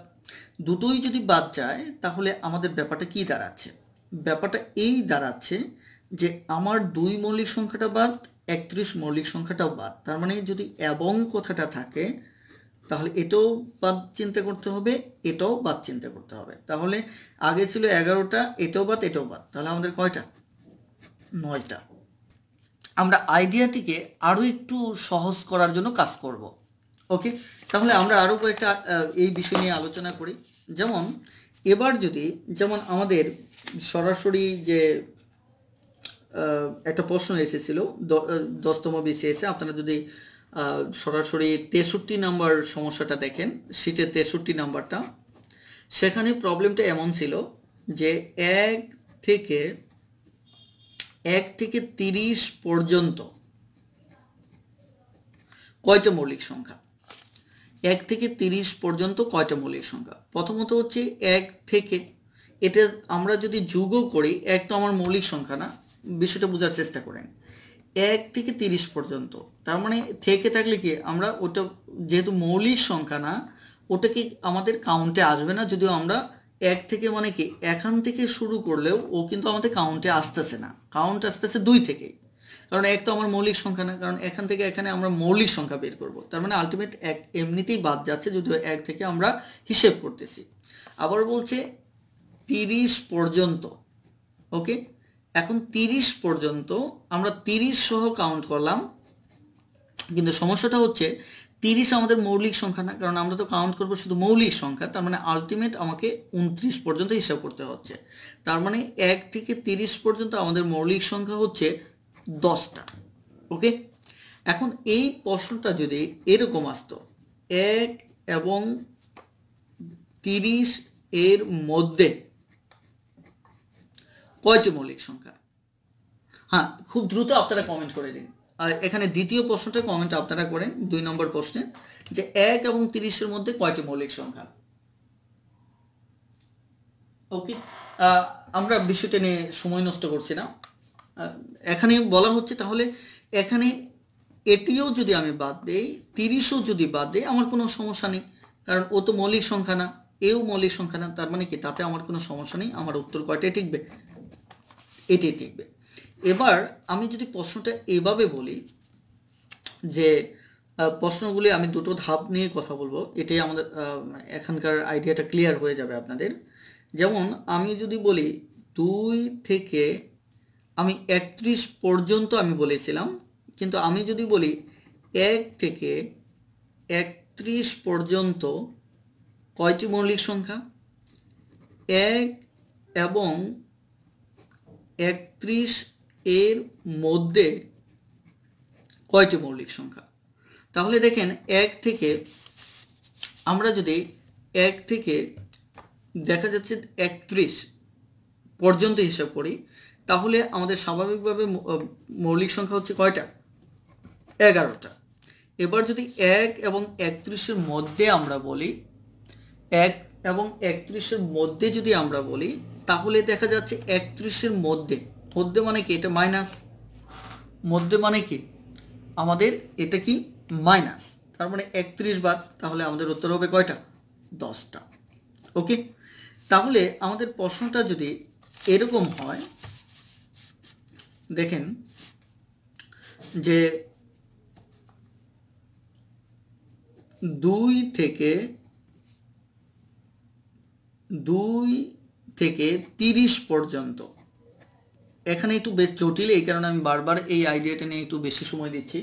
দুটোই যদি বাদ যায় তাহলে আমাদের ব্যাপারটা কি দাঁড়াচ্ছে ব্যাপারটা এই দাঁড়াচ্ছে যে আমার দুই মৌলিক সংখ্যাটা বাদ একত্রিশ মৌলিক সংখ্যাটাও বাদ তার মানে যদি এবং কথাটা থাকে তাহলে এটাও বাদ চিন্তা করতে হবে এটাও বাদ চিন্তা করতে হবে তাহলে আগে ছিল এগারোটা এটাও বাদ এটাও বাদ তাহলে আমাদের কয়টা নয়টা আমরা আইডিয়াটিকে আরও একটু সহজ করার জন্য কাজ করব ওকে তাহলে আমরা আরও কয়েকটা এই বিষয় নিয়ে আলোচনা করি যেমন এবার যদি যেমন আমাদের সরাসরি যে একটা প্রশ্ন এসেছিল দশতম বিসিএসে আপনারা যদি সরাসরি তেষট্টি নাম্বার সমস্যাটা দেখেন সিটের তেষট্টি নাম্বারটা সেখানে প্রবলেমটা এমন ছিল যে এক থেকে এক থেকে তিরিশ পর্যন্ত কয়টা মৌলিক সংখ্যা এক থেকে তিরিশ পর্যন্ত কয়টা মৌলিক সংখ্যা প্রথমত হচ্ছে এক থেকে এটা আমরা যদি যুগও করি এক তো আমার মৌলিক সংখ্যা না বিষয়টা বোঝার চেষ্টা করেন এক থেকে তিরিশ পর্যন্ত তার মানে থেকে থাকলে কি আমরা ওটা যেহেতু মৌলিক সংখ্যা না ওটাকে আমাদের কাউন্টে আসবে না যদিও আমরা এক থেকে মানে কি এখান থেকে শুরু করলেও ও কিন্তু আমাদের কাউন্টে আসতেছে না কাউন্ট আসতেছে দুই থেকেই কারণ এক তো আমার মৌলিক সংখ্যা না কারণ এখান থেকে এখানে আমরা মৌলিক সংখ্যা বের করব তার মানে আলটিমেট এক এমনিতেই বাদ যাচ্ছে যদিও এক থেকে আমরা হিসেব করতেছি আবার বলছে তিরিশ পর্যন্ত ওকে এখন তিরিশ পর্যন্ত আমরা তিরিশ সহ কাউন্ট করলাম কিন্তু সমস্যাটা হচ্ছে তিরিশ আমাদের মৌলিক সংখ্যা না কারণ আমরা তো কাউন্ট করবো শুধু মৌলিক সংখ্যা তার মানে আলটিমেট আমাকে উনত্রিশ পর্যন্ত হিসাব করতে হচ্ছে তার মানে এক থেকে তিরিশ পর্যন্ত আমাদের মৌলিক সংখ্যা হচ্ছে দশটা ওকে এখন এই প্রশ্নটা যদি এরকম আসতো এক এবং তিরিশ এর মধ্যে কয়টি মৌলিক সংখ্যা হ্যাঁ খুব দ্রুত আপনারা কমেন্ট করে দিন এখানে দ্বিতীয় প্রশ্নটা কমেন্ট আপনারা করেন দুই নম্বর প্রশ্নে যে এক এবং তিরিশের মধ্যে কয়টি মৌলিক সংখ্যা ওকে আমরা বিষয়টা নিয়ে সময় নষ্ট করছি না এখানে বলা হচ্ছে তাহলে এখানে এটিও যদি আমি বাদ দেই তিরিশও যদি বাদ দেই আমার কোনো সমস্যা নেই কারণ ও তো মৌলিক সংখ্যা না এও মৌলিক সংখ্যা না তার মানে কি তাতে আমার কোনো সমস্যা নেই আমার উত্তর কয়টাই টিকবে এটি টিকবে এবার আমি যদি প্রশ্নটা এভাবে বলি যে প্রশ্নগুলি আমি দুটো ধাপ নিয়ে কথা বলবো এটাই আমাদের এখানকার আইডিয়াটা ক্লিয়ার হয়ে যাবে আপনাদের যেমন আমি যদি বলি দুই থেকে আমি একত্রিশ পর্যন্ত আমি বলেছিলাম কিন্তু আমি যদি বলি এক থেকে একত্রিশ পর্যন্ত কয়টি মৌলিক সংখ্যা এক এবং একত্রিশ এর মধ্যে কয়টি মৌলিক সংখ্যা তাহলে দেখেন এক থেকে আমরা যদি এক থেকে দেখা যাচ্ছে একত্রিশ পর্যন্ত হিসাব করি তাহলে আমাদের স্বাভাবিকভাবে মৌলিক সংখ্যা হচ্ছে কয়টা এগারোটা এবার যদি এক এবং একত্রিশের মধ্যে আমরা বলি এক এবং একত্রিশের মধ্যে যদি আমরা বলি তাহলে দেখা যাচ্ছে একত্রিশের মধ্যে মধ্যে মানে কি এটা মাইনাস মধ্যে মানে কি আমাদের এটা কি মাইনাস তার মানে একত্রিশ বার তাহলে আমাদের উত্তর হবে কয়টা দশটা ওকে তাহলে আমাদের প্রশ্নটা যদি এরকম হয় দেখেন যে দুই থেকে দুই থেকে তিরিশ পর্যন্ত এখানে একটু বেশ জটিল এই কারণে আমি বারবার এই আইডিয়াটা নিয়ে একটু বেশি সময় দিচ্ছি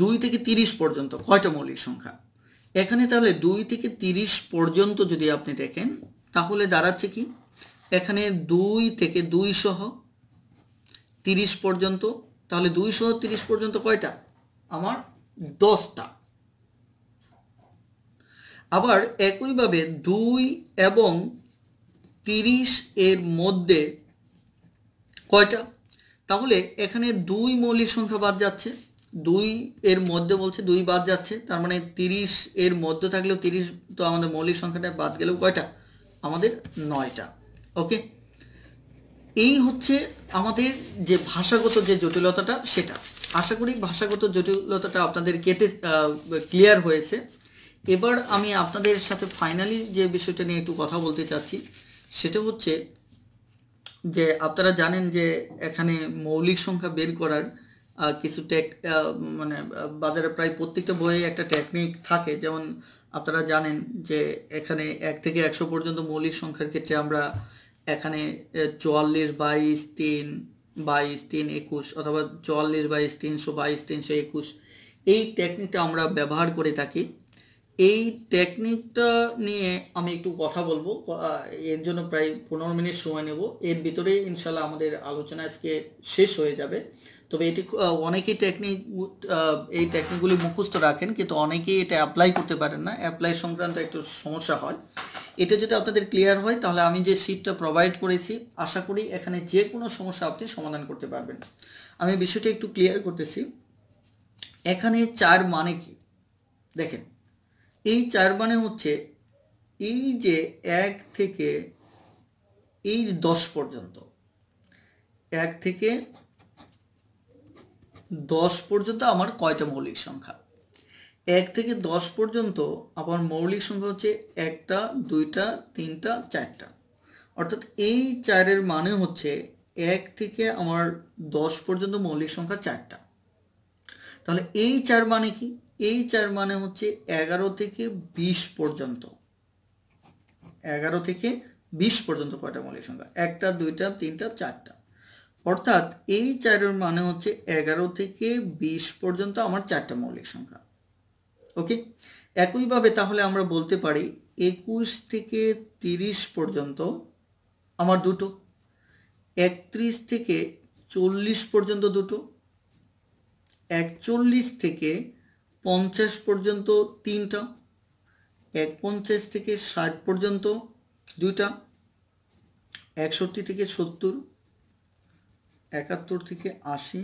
দুই থেকে তিরিশ পর্যন্ত কয়টা মৌলিক সংখ্যা এখানে তাহলে দুই থেকে তিরিশ পর্যন্ত যদি আপনি দেখেন তাহলে দাঁড়াচ্ছে কি এখানে দুই থেকে দুই সহ তিরিশ পর্যন্ত তাহলে দুই সহ তিরিশ পর্যন্ত কয়টা আমার দশটা আবার একইভাবে দুই এবং তিরিশ এর মধ্যে কয়টা তাহলে এখানে দুই মৌলিক সংখ্যা বাদ যাচ্ছে দুই এর মধ্যে বলছে দুই বাদ যাচ্ছে তার মানে তিরিশ এর মধ্যে থাকলেও তিরিশ তো আমাদের মৌলিক সংখ্যাটা বাদ গেলেও কয়টা আমাদের নয়টা ওকে এই হচ্ছে আমাদের যে ভাষাগত যে জটিলতাটা সেটা আশা করি ভাষাগত জটিলতাটা আপনাদের কেটে ক্লিয়ার হয়েছে এবার আমি আপনাদের সাথে ফাইনালি যে বিষয়টা নিয়ে একটু কথা বলতে চাচ্ছি সেটা হচ্ছে যে আপনারা জানেন যে এখানে মৌলিক সংখ্যা বের করার কিছু টেক মানে বাজারে প্রায় প্রত্যেকটা বইয়ে একটা টেকনিক থাকে যেমন আপনারা জানেন যে এখানে এক থেকে একশো পর্যন্ত মৌলিক সংখ্যার ক্ষেত্রে আমরা এখানে চুয়াল্লিশ বাইশ তিন বাইশ তিন একুশ অথবা চুয়াল্লিশ বাইশ তিনশো বাইশ তিনশো একুশ এই টেকনিকটা আমরা ব্যবহার করে থাকি এই টেকনিকটা নিয়ে আমি একটু কথা বলবো এর জন্য প্রায় পনেরো মিনিট সময় নেব এর ভিতরে ইনশাল্লাহ আমাদের আলোচনা আজকে শেষ হয়ে যাবে তবে এটি অনেকেই টেকনিক এই টেকনিকগুলি মুখস্থ রাখেন কিন্তু অনেকেই এটা অ্যাপ্লাই করতে পারেন না অ্যাপ্লাই সংক্রান্ত একটু সমস্যা হয় এটা যদি আপনাদের ক্লিয়ার হয় তাহলে আমি যে সিটটা প্রোভাইড করেছি আশা করি এখানে যে কোনো সমস্যা আপনি সমাধান করতে পারবেন আমি বিষয়টি একটু ক্লিয়ার করতেছি এখানে চার মানে কি দেখেন এই চার মানে হচ্ছে এই যে এক থেকে এই দশ পর্যন্ত এক থেকে দশ পর্যন্ত আমার কয়টা মৌলিক সংখ্যা এক থেকে দশ পর্যন্ত আমার মৌলিক সংখ্যা হচ্ছে একটা দুইটা তিনটা চারটা অর্থাৎ এই চারের মানে হচ্ছে এক থেকে আমার দশ পর্যন্ত মৌলিক সংখ্যা চারটা তাহলে এই চার মানে কি এইচ আর মানে হচ্ছে এগারো থেকে বিশ পর্যন্ত এগারো থেকে বিশ পর্যন্ত কয়টা মৌলিক সংখ্যা একটা দুইটা তিনটা চারটা অর্থাৎ এই চারের মানে হচ্ছে এগারো থেকে বিশ পর্যন্ত আমার চারটা মৌলিক সংখ্যা ওকে একইভাবে তাহলে আমরা বলতে পারি একুশ থেকে তিরিশ পর্যন্ত আমার দুটো একত্রিশ থেকে চল্লিশ পর্যন্ত দুটো একচল্লিশ থেকে পঞ্চাশ পর্যন্ত তিনটা এক পঞ্চাশ থেকে ষাট পর্যন্ত দুইটা একষট্টি থেকে সত্তর একাত্তর থেকে আশি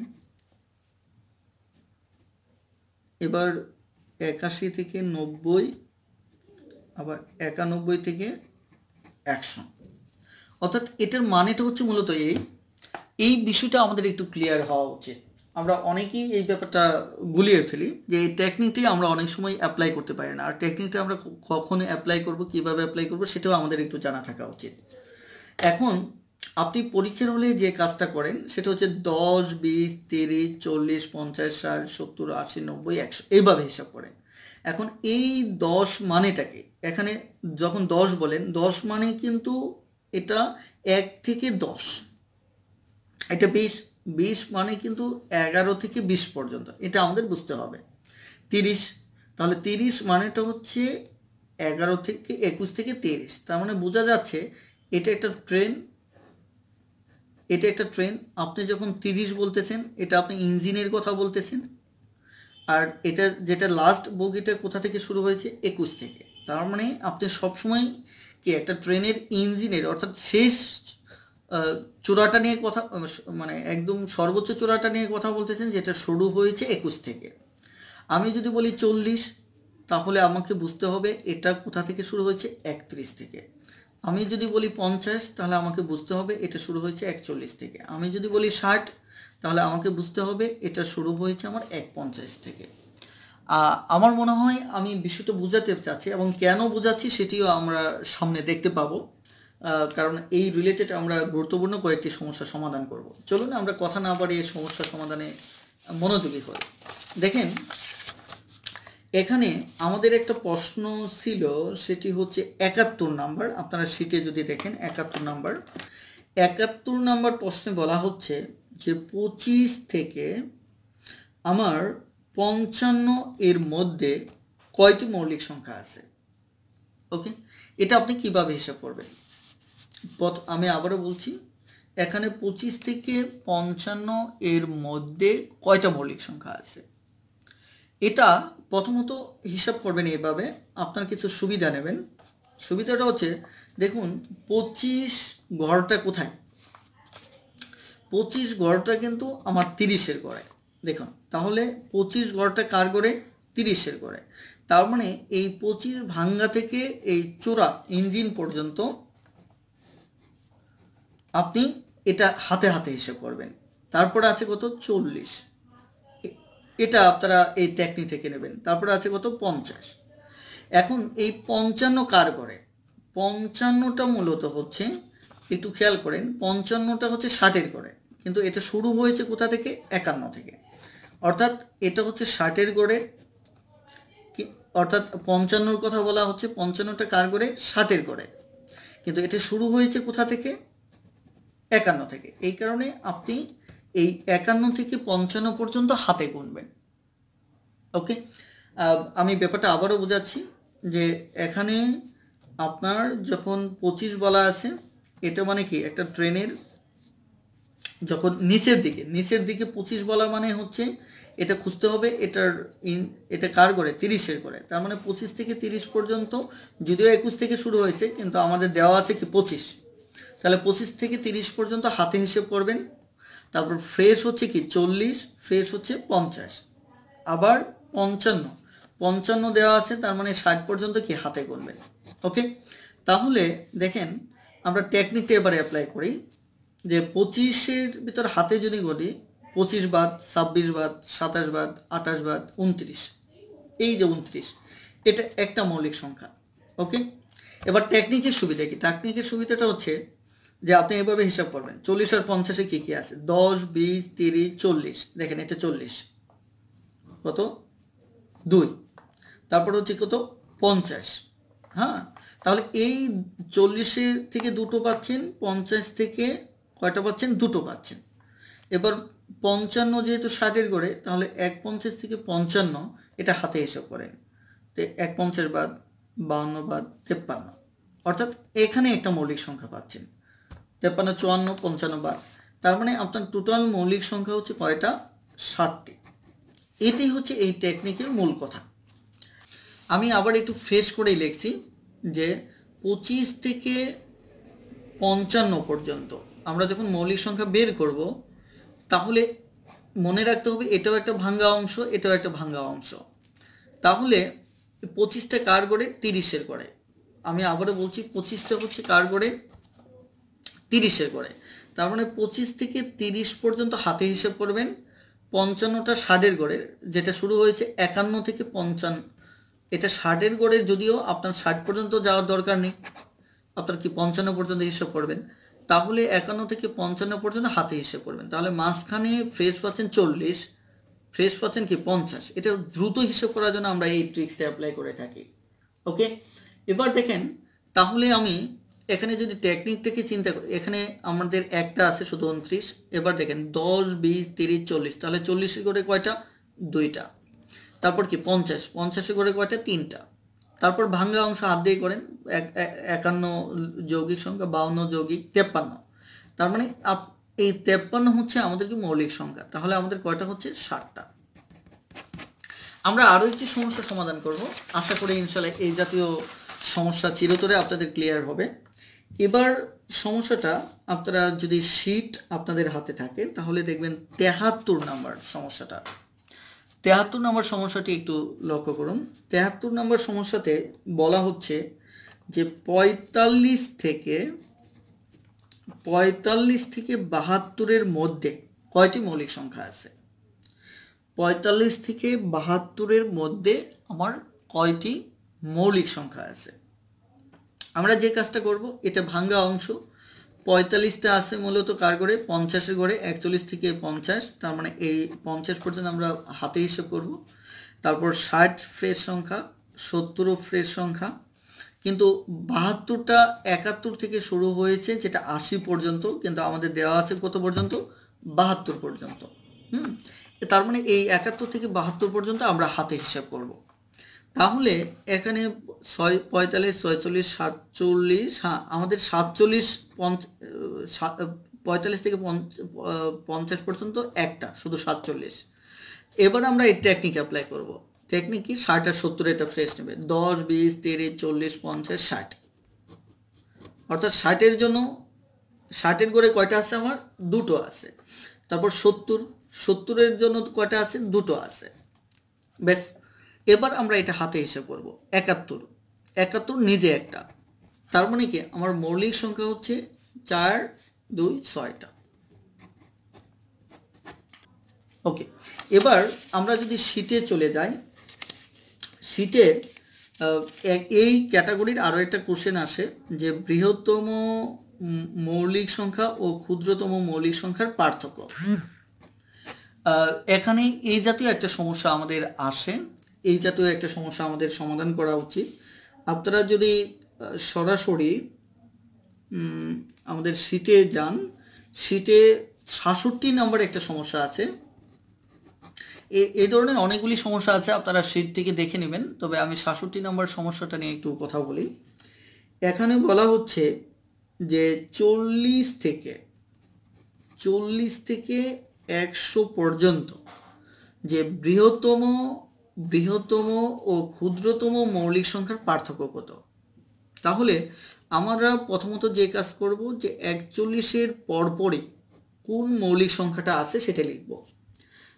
এবার একাশি থেকে নব্বই আবার একানব্বই থেকে একশো অর্থাৎ এটার মানেটা হচ্ছে মূলত এই এই বিষয়টা আমাদের একটু ক্লিয়ার হওয়া উচিত আমরা অনেকেই এই ব্যাপারটা গুলিয়ে ফেলি যে এই টেকনিকটি আমরা অনেক সময় অ্যাপ্লাই করতে পারি না আর টেকনিকটা আমরা কখন অ্যাপ্লাই করব কিভাবে অ্যাপ্লাই করব সেটাও আমাদের একটু জানা থাকা উচিত এখন আপনি পরীক্ষার হলে যে কাজটা করেন সেটা হচ্ছে দশ বিশ তিরিশ চল্লিশ পঞ্চাশ ষাট সত্তর আশি নব্বই একশো এইভাবে হিসাব করেন এখন এই দশ মানেটাকে এখানে যখন দশ বলেন দশ মানে কিন্তু এটা এক থেকে দশ এটা বিশ বিশ মানে কিন্তু এগারো থেকে বিশ পর্যন্ত এটা আমাদের বুঝতে হবে তিরিশ তাহলে তিরিশ মানেটা হচ্ছে এগারো থেকে একুশ থেকে তিরিশ তার মানে বোঝা যাচ্ছে এটা একটা ট্রেন এটা একটা ট্রেন আপনি যখন তিরিশ বলতেছেন এটা আপনি ইঞ্জিনের কথা বলতেছেন আর এটা যেটা লাস্ট বগিটা কোথা থেকে শুরু হয়েছে একুশ থেকে তার মানে আপনি সবসময় কি একটা ট্রেনের ইঞ্জিনের অর্থাৎ শেষ চূড়াটা নিয়ে কথা মানে একদম সর্বোচ্চ চূড়াটা নিয়ে কথা বলতেছেন যেটা শুরু হয়েছে একুশ থেকে আমি যদি বলি চল্লিশ তাহলে আমাকে বুঝতে হবে এটা কোথা থেকে শুরু হয়েছে একত্রিশ থেকে আমি যদি বলি পঞ্চাশ তাহলে আমাকে বুঝতে হবে এটা শুরু হয়েছে একচল্লিশ থেকে আমি যদি বলি ষাট তাহলে আমাকে বুঝতে হবে এটা শুরু হয়েছে আমার এক পঞ্চাশ থেকে আমার মনে হয় আমি বিষয়টা বোঝাতে চাচ্ছি এবং কেন বোঝাচ্ছি সেটিও আমরা সামনে দেখতে পাবো কারণ এই রিলেটেড আমরা গুরুত্বপূর্ণ কয়েকটি সমস্যা সমাধান করব চলুন আমরা কথা না পারি এই সমস্যা সমাধানে মনোযোগী হই দেখেন এখানে আমাদের একটা প্রশ্ন ছিল সেটি হচ্ছে একাত্তর নাম্বার আপনারা সিটে যদি দেখেন একাত্তর নাম্বার একাত্তর নাম্বার প্রশ্নে বলা হচ্ছে যে পঁচিশ থেকে আমার পঞ্চান্ন এর মধ্যে কয়টি মৌলিক সংখ্যা আছে ওকে এটা আপনি কিভাবে হিসাব করবেন পথ আমি আবারও বলছি এখানে পঁচিশ থেকে পঞ্চান্ন এর মধ্যে কয়টা মৌলিক সংখ্যা আছে এটা প্রথমত হিসাব করবেন এভাবে আপনার কিছু সুবিধা নেবেন সুবিধাটা হচ্ছে দেখুন পঁচিশ ঘরটা কোথায় পঁচিশ ঘরটা কিন্তু আমার তিরিশের ঘরে দেখুন তাহলে পঁচিশ ঘরটা কার করে তিরিশের ঘরে তার মানে এই পঁচিশ ভাঙ্গা থেকে এই চোরা ইঞ্জিন পর্যন্ত আপনি এটা হাতে হাতে হিসেব করবেন তারপরে আছে কত চল্লিশ এটা আপনারা এই টেকনিক থেকে নেবেন তারপরে আছে কত পঞ্চাশ এখন এই পঞ্চান্ন কার করে পঞ্চান্নটা মূলত হচ্ছে একটু খেয়াল করেন পঞ্চান্নটা হচ্ছে ষাটের করে কিন্তু এটা শুরু হয়েছে কোথা থেকে একান্ন থেকে অর্থাৎ এটা হচ্ছে ষাটের গড়ে অর্থাৎ পঞ্চান্নর কথা বলা হচ্ছে পঞ্চান্নটা কার গড়ে ষাটের গড়ে কিন্তু এটা শুরু হয়েছে কোথা থেকে একান্ন থেকে এই কারণে আপনি এই একান্ন থেকে পঞ্চান্ন পর্যন্ত হাতে গুনবেন ওকে আমি ব্যাপারটা আবারও বোঝাচ্ছি যে এখানে আপনার যখন পঁচিশ বলা আছে এটা মানে কি একটা ট্রেনের যখন নিচের দিকে নিচের দিকে পঁচিশ বলা মানে হচ্ছে এটা খুঁজতে হবে এটার ইন এটা কার করে তিরিশের করে তার মানে পঁচিশ থেকে তিরিশ পর্যন্ত যদিও একুশ থেকে শুরু হয়েছে কিন্তু আমাদের দেওয়া আছে কি পঁচিশ তাহলে পঁচিশ থেকে তিরিশ পর্যন্ত হাতে হিসেব করবেন তারপর ফ্রেশ হচ্ছে কি চল্লিশ ফ্রেশ হচ্ছে পঞ্চাশ আবার পঞ্চান্ন পঞ্চান্ন দেওয়া আছে তার মানে ষাট পর্যন্ত কি হাতে করবেন ওকে তাহলে দেখেন আমরা টেকনিকটা এবারে অ্যাপ্লাই করি যে পঁচিশের ভিতর হাতে যদি বলি পঁচিশ বাদ ছাব্বিশ বাদ সাতাশ বাদ আঠাশ বাদ উনত্রিশ এই যে উনত্রিশ এটা একটা মৌলিক সংখ্যা ওকে এবার টেকনিকের সুবিধা কি টেকনিকের সুবিধাটা হচ্ছে যে আপনি এভাবে হিসাব করবেন চল্লিশ আর পঞ্চাশে কী কী আছে দশ বিশ তিরিশ চল্লিশ দেখেন এটা চল্লিশ কত দুই তারপর হচ্ছে কত পঞ্চাশ হ্যাঁ তাহলে এই চল্লিশের থেকে দুটো পাচ্ছেন পঞ্চাশ থেকে কয়টা পাচ্ছেন দুটো পাচ্ছেন এবার পঞ্চান্ন যেহেতু ষাটের গড়ে তাহলে এক পঞ্চাশ থেকে পঞ্চান্ন এটা হাতে হিসাব করেন তো এক পঞ্চাশ বাদ বাউন্ন বাদ তেপ্পান্ন অর্থাৎ এখানে একটা মৌলিক সংখ্যা পাচ্ছেন তেপ্পান্ন চুয়ান্ন পঞ্চান্ন বার তার মানে আপনার টোটাল মৌলিক সংখ্যা হচ্ছে কয়টা ষাটটি এটি হচ্ছে এই টেকনিকের মূল কথা আমি আবার একটু ফ্রেশ করেই লিখছি যে পঁচিশ থেকে পঞ্চান্ন পর্যন্ত আমরা যখন মৌলিক সংখ্যা বের করব তাহলে মনে রাখতে হবে এটাও একটা ভাঙ্গা অংশ এটাও একটা ভাঙ্গা অংশ তাহলে পঁচিশটা কার করে তিরিশের করে আমি আবারও বলছি পঁচিশটা হচ্ছে কার করে তিরিশের পরে তার মানে পঁচিশ থেকে তিরিশ পর্যন্ত হাতে হিসেব করবেন পঞ্চান্নটা ষাটের গড়ে যেটা শুরু হয়েছে একান্ন থেকে পঞ্চান্ন এটা ষাটের গড়ে যদিও আপনার ষাট পর্যন্ত যাওয়ার দরকার নেই আপনার কি পঞ্চান্ন পর্যন্ত হিসেব করবেন তাহলে একান্ন থেকে পঞ্চান্ন পর্যন্ত হাতে হিসেব করবেন তাহলে মাঝখানে ফ্রেশ পাচ্ছেন চল্লিশ ফ্রেশ পাচ্ছেন কি পঞ্চাশ এটা দ্রুত হিসেব করার জন্য আমরা এই ট্রিক্সটা অ্যাপ্লাই করে থাকি ওকে এবার দেখেন তাহলে আমি এখানে যদি টেকনিকটাকে চিন্তা করি এখানে আমাদের একটা আছে শুধু উনত্রিশ এবার দেখেন দশ বিশ তিরিশ চল্লিশ তাহলে চল্লিশ করে কয়টা দুইটা তারপর কি পঞ্চাশ পঞ্চাশে করে কয়টা তিনটা তারপর ভাঙ্গা অংশ হাত দিয়ে করেন একান্ন যৌগিক সংখ্যা বাউন্ন যৌগিক তেপ্পান্ন তার মানে এই তেপ্পান্ন হচ্ছে আমাদের কি মৌলিক সংখ্যা তাহলে আমাদের কয়টা হচ্ছে ষাটটা আমরা আরও একটি সমস্যা সমাধান করব আশা করি ইনশাল্লাহ এই জাতীয় সমস্যা চিরতরে আপনাদের ক্লিয়ার হবে এবার সমস্যাটা আপনারা যদি শীট আপনাদের হাতে থাকে তাহলে দেখবেন তেহাত্তর নাম্বার সমস্যাটা তেহাত্তর নাম্বার সমস্যাটি একটু লক্ষ্য করুন তেহাত্তর নাম্বার সমস্যাতে বলা হচ্ছে যে পঁয়তাল্লিশ থেকে পঁয়তাল্লিশ থেকে বাহাত্তরের মধ্যে কয়টি মৌলিক সংখ্যা আছে পঁয়তাল্লিশ থেকে বাহাত্তরের মধ্যে আমার কয়টি মৌলিক সংখ্যা আছে আমরা যে কাজটা করব এটা ভাঙ্গা অংশ পঁয়তাল্লিশটা আছে মূলত কার করে পঞ্চাশে ঘরে একচল্লিশ থেকে পঞ্চাশ তার মানে এই পঞ্চাশ পর্যন্ত আমরা হাতে হিসেব করব তারপর ষাট ফ্রেশ সংখ্যা সত্তরও ফ্রেশ সংখ্যা কিন্তু বাহাত্তরটা একাত্তর থেকে শুরু হয়েছে যেটা আশি পর্যন্ত কিন্তু আমাদের দেওয়া আছে কত পর্যন্ত বাহাত্তর পর্যন্ত হুম তার মানে এই একাত্তর থেকে বাহাত্তর পর্যন্ত আমরা হাতে হিসাব করবো তাহলে এখানে ছয় পঁয়তাল্লিশ ছয়চল্লিশ সাতচল্লিশ হ্যাঁ আমাদের সাতচল্লিশ পঞ্চ পঁয়তাল্লিশ থেকে পঞ্চাশ পর্যন্ত একটা শুধু সাতচল্লিশ এবার আমরা এই টেকনিক অ্যাপ্লাই করব টেকনিক কি ষাট আর সত্তর এটা ফ্রেশ নেবে দশ বিশ তিরিশ চল্লিশ পঞ্চাশ ষাট অর্থাৎ ষাটের জন্য ষাটের করে কয়টা আছে আমার দুটো আছে তারপর সত্তর সত্তরের জন্য কয়টা আছে দুটো আছে ব্যাস এবার আমরা এটা হাতে হিসেব করব একাত্তর একাত্তর নিজে একটা তার মানে কি আমার মৌলিক সংখ্যা হচ্ছে চার দুই ছয়টা ওকে এবার আমরা যদি শীতে চলে যাই শীতে এই ক্যাটাগরির আরও একটা কোশ্চেন আসে যে বৃহত্তম মৌলিক সংখ্যা ও ক্ষুদ্রতম মৌলিক সংখ্যার পার্থক্য এখানে এই জাতীয় একটা সমস্যা আমাদের আসে এই জাতীয় একটা সমস্যা আমাদের সমাধান করা উচিত আপনারা যদি সরাসরি আমাদের সিটে যান সিটে সাষট্টি নাম্বার একটা সমস্যা আছে এই ধরনের অনেকগুলি সমস্যা আছে আপনারা সিট থেকে দেখে নেবেন তবে আমি সাষট্টি নম্বর সমস্যাটা নিয়ে একটু কথা বলি এখানে বলা হচ্ছে যে চল্লিশ থেকে চল্লিশ থেকে একশো পর্যন্ত যে বৃহত্তম বৃহত্তম ও ক্ষুদ্রতম মৌলিক সংখ্যার পার্থক্য কত তাহলে আমরা প্রথমত যে কাজ করব যে একচল্লিশের পরপরই কোন মৌলিক সংখ্যাটা আছে সেটা লিখব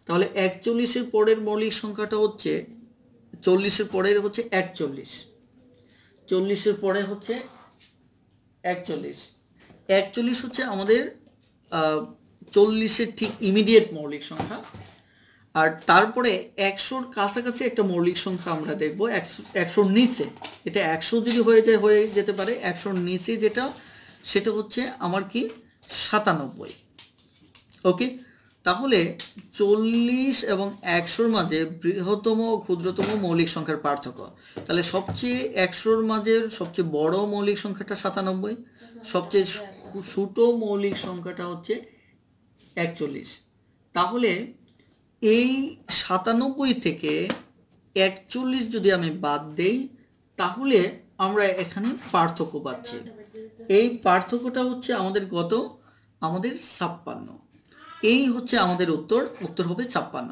তাহলে একচল্লিশের পরের মৌলিক সংখ্যাটা হচ্ছে চল্লিশের পরের হচ্ছে একচল্লিশ চল্লিশের পরে হচ্ছে একচল্লিশ একচল্লিশ হচ্ছে আমাদের চল্লিশের ঠিক ইমিডিয়েট মৌলিক সংখ্যা আর তারপরে একশোর কাছাকাছি একটা মৌলিক সংখ্যা আমরা দেখব একশোর নিচে এটা একশো যদি হয়ে যায় হয়ে যেতে পারে একশোর নিচে যেটা সেটা হচ্ছে আমার কি সাতানব্বই ওকে তাহলে চল্লিশ এবং একশোর মাঝে বৃহত্তম ক্ষুদ্রতম মৌলিক সংখ্যার পার্থক্য তাহলে সবচেয়ে একশোর মাঝে সবচেয়ে বড় মৌলিক সংখ্যাটা সাতানব্বই সবচেয়ে ছোটো মৌলিক সংখ্যাটা হচ্ছে একচল্লিশ তাহলে এই সাতানব্বই থেকে একচল্লিশ যদি আমি বাদ দেই তাহলে আমরা এখানে পার্থক্য পাচ্ছি এই পার্থক্যটা হচ্ছে আমাদের গত আমাদের ছাপ্পান্ন এই হচ্ছে আমাদের উত্তর উত্তর হবে ছাপ্পান্ন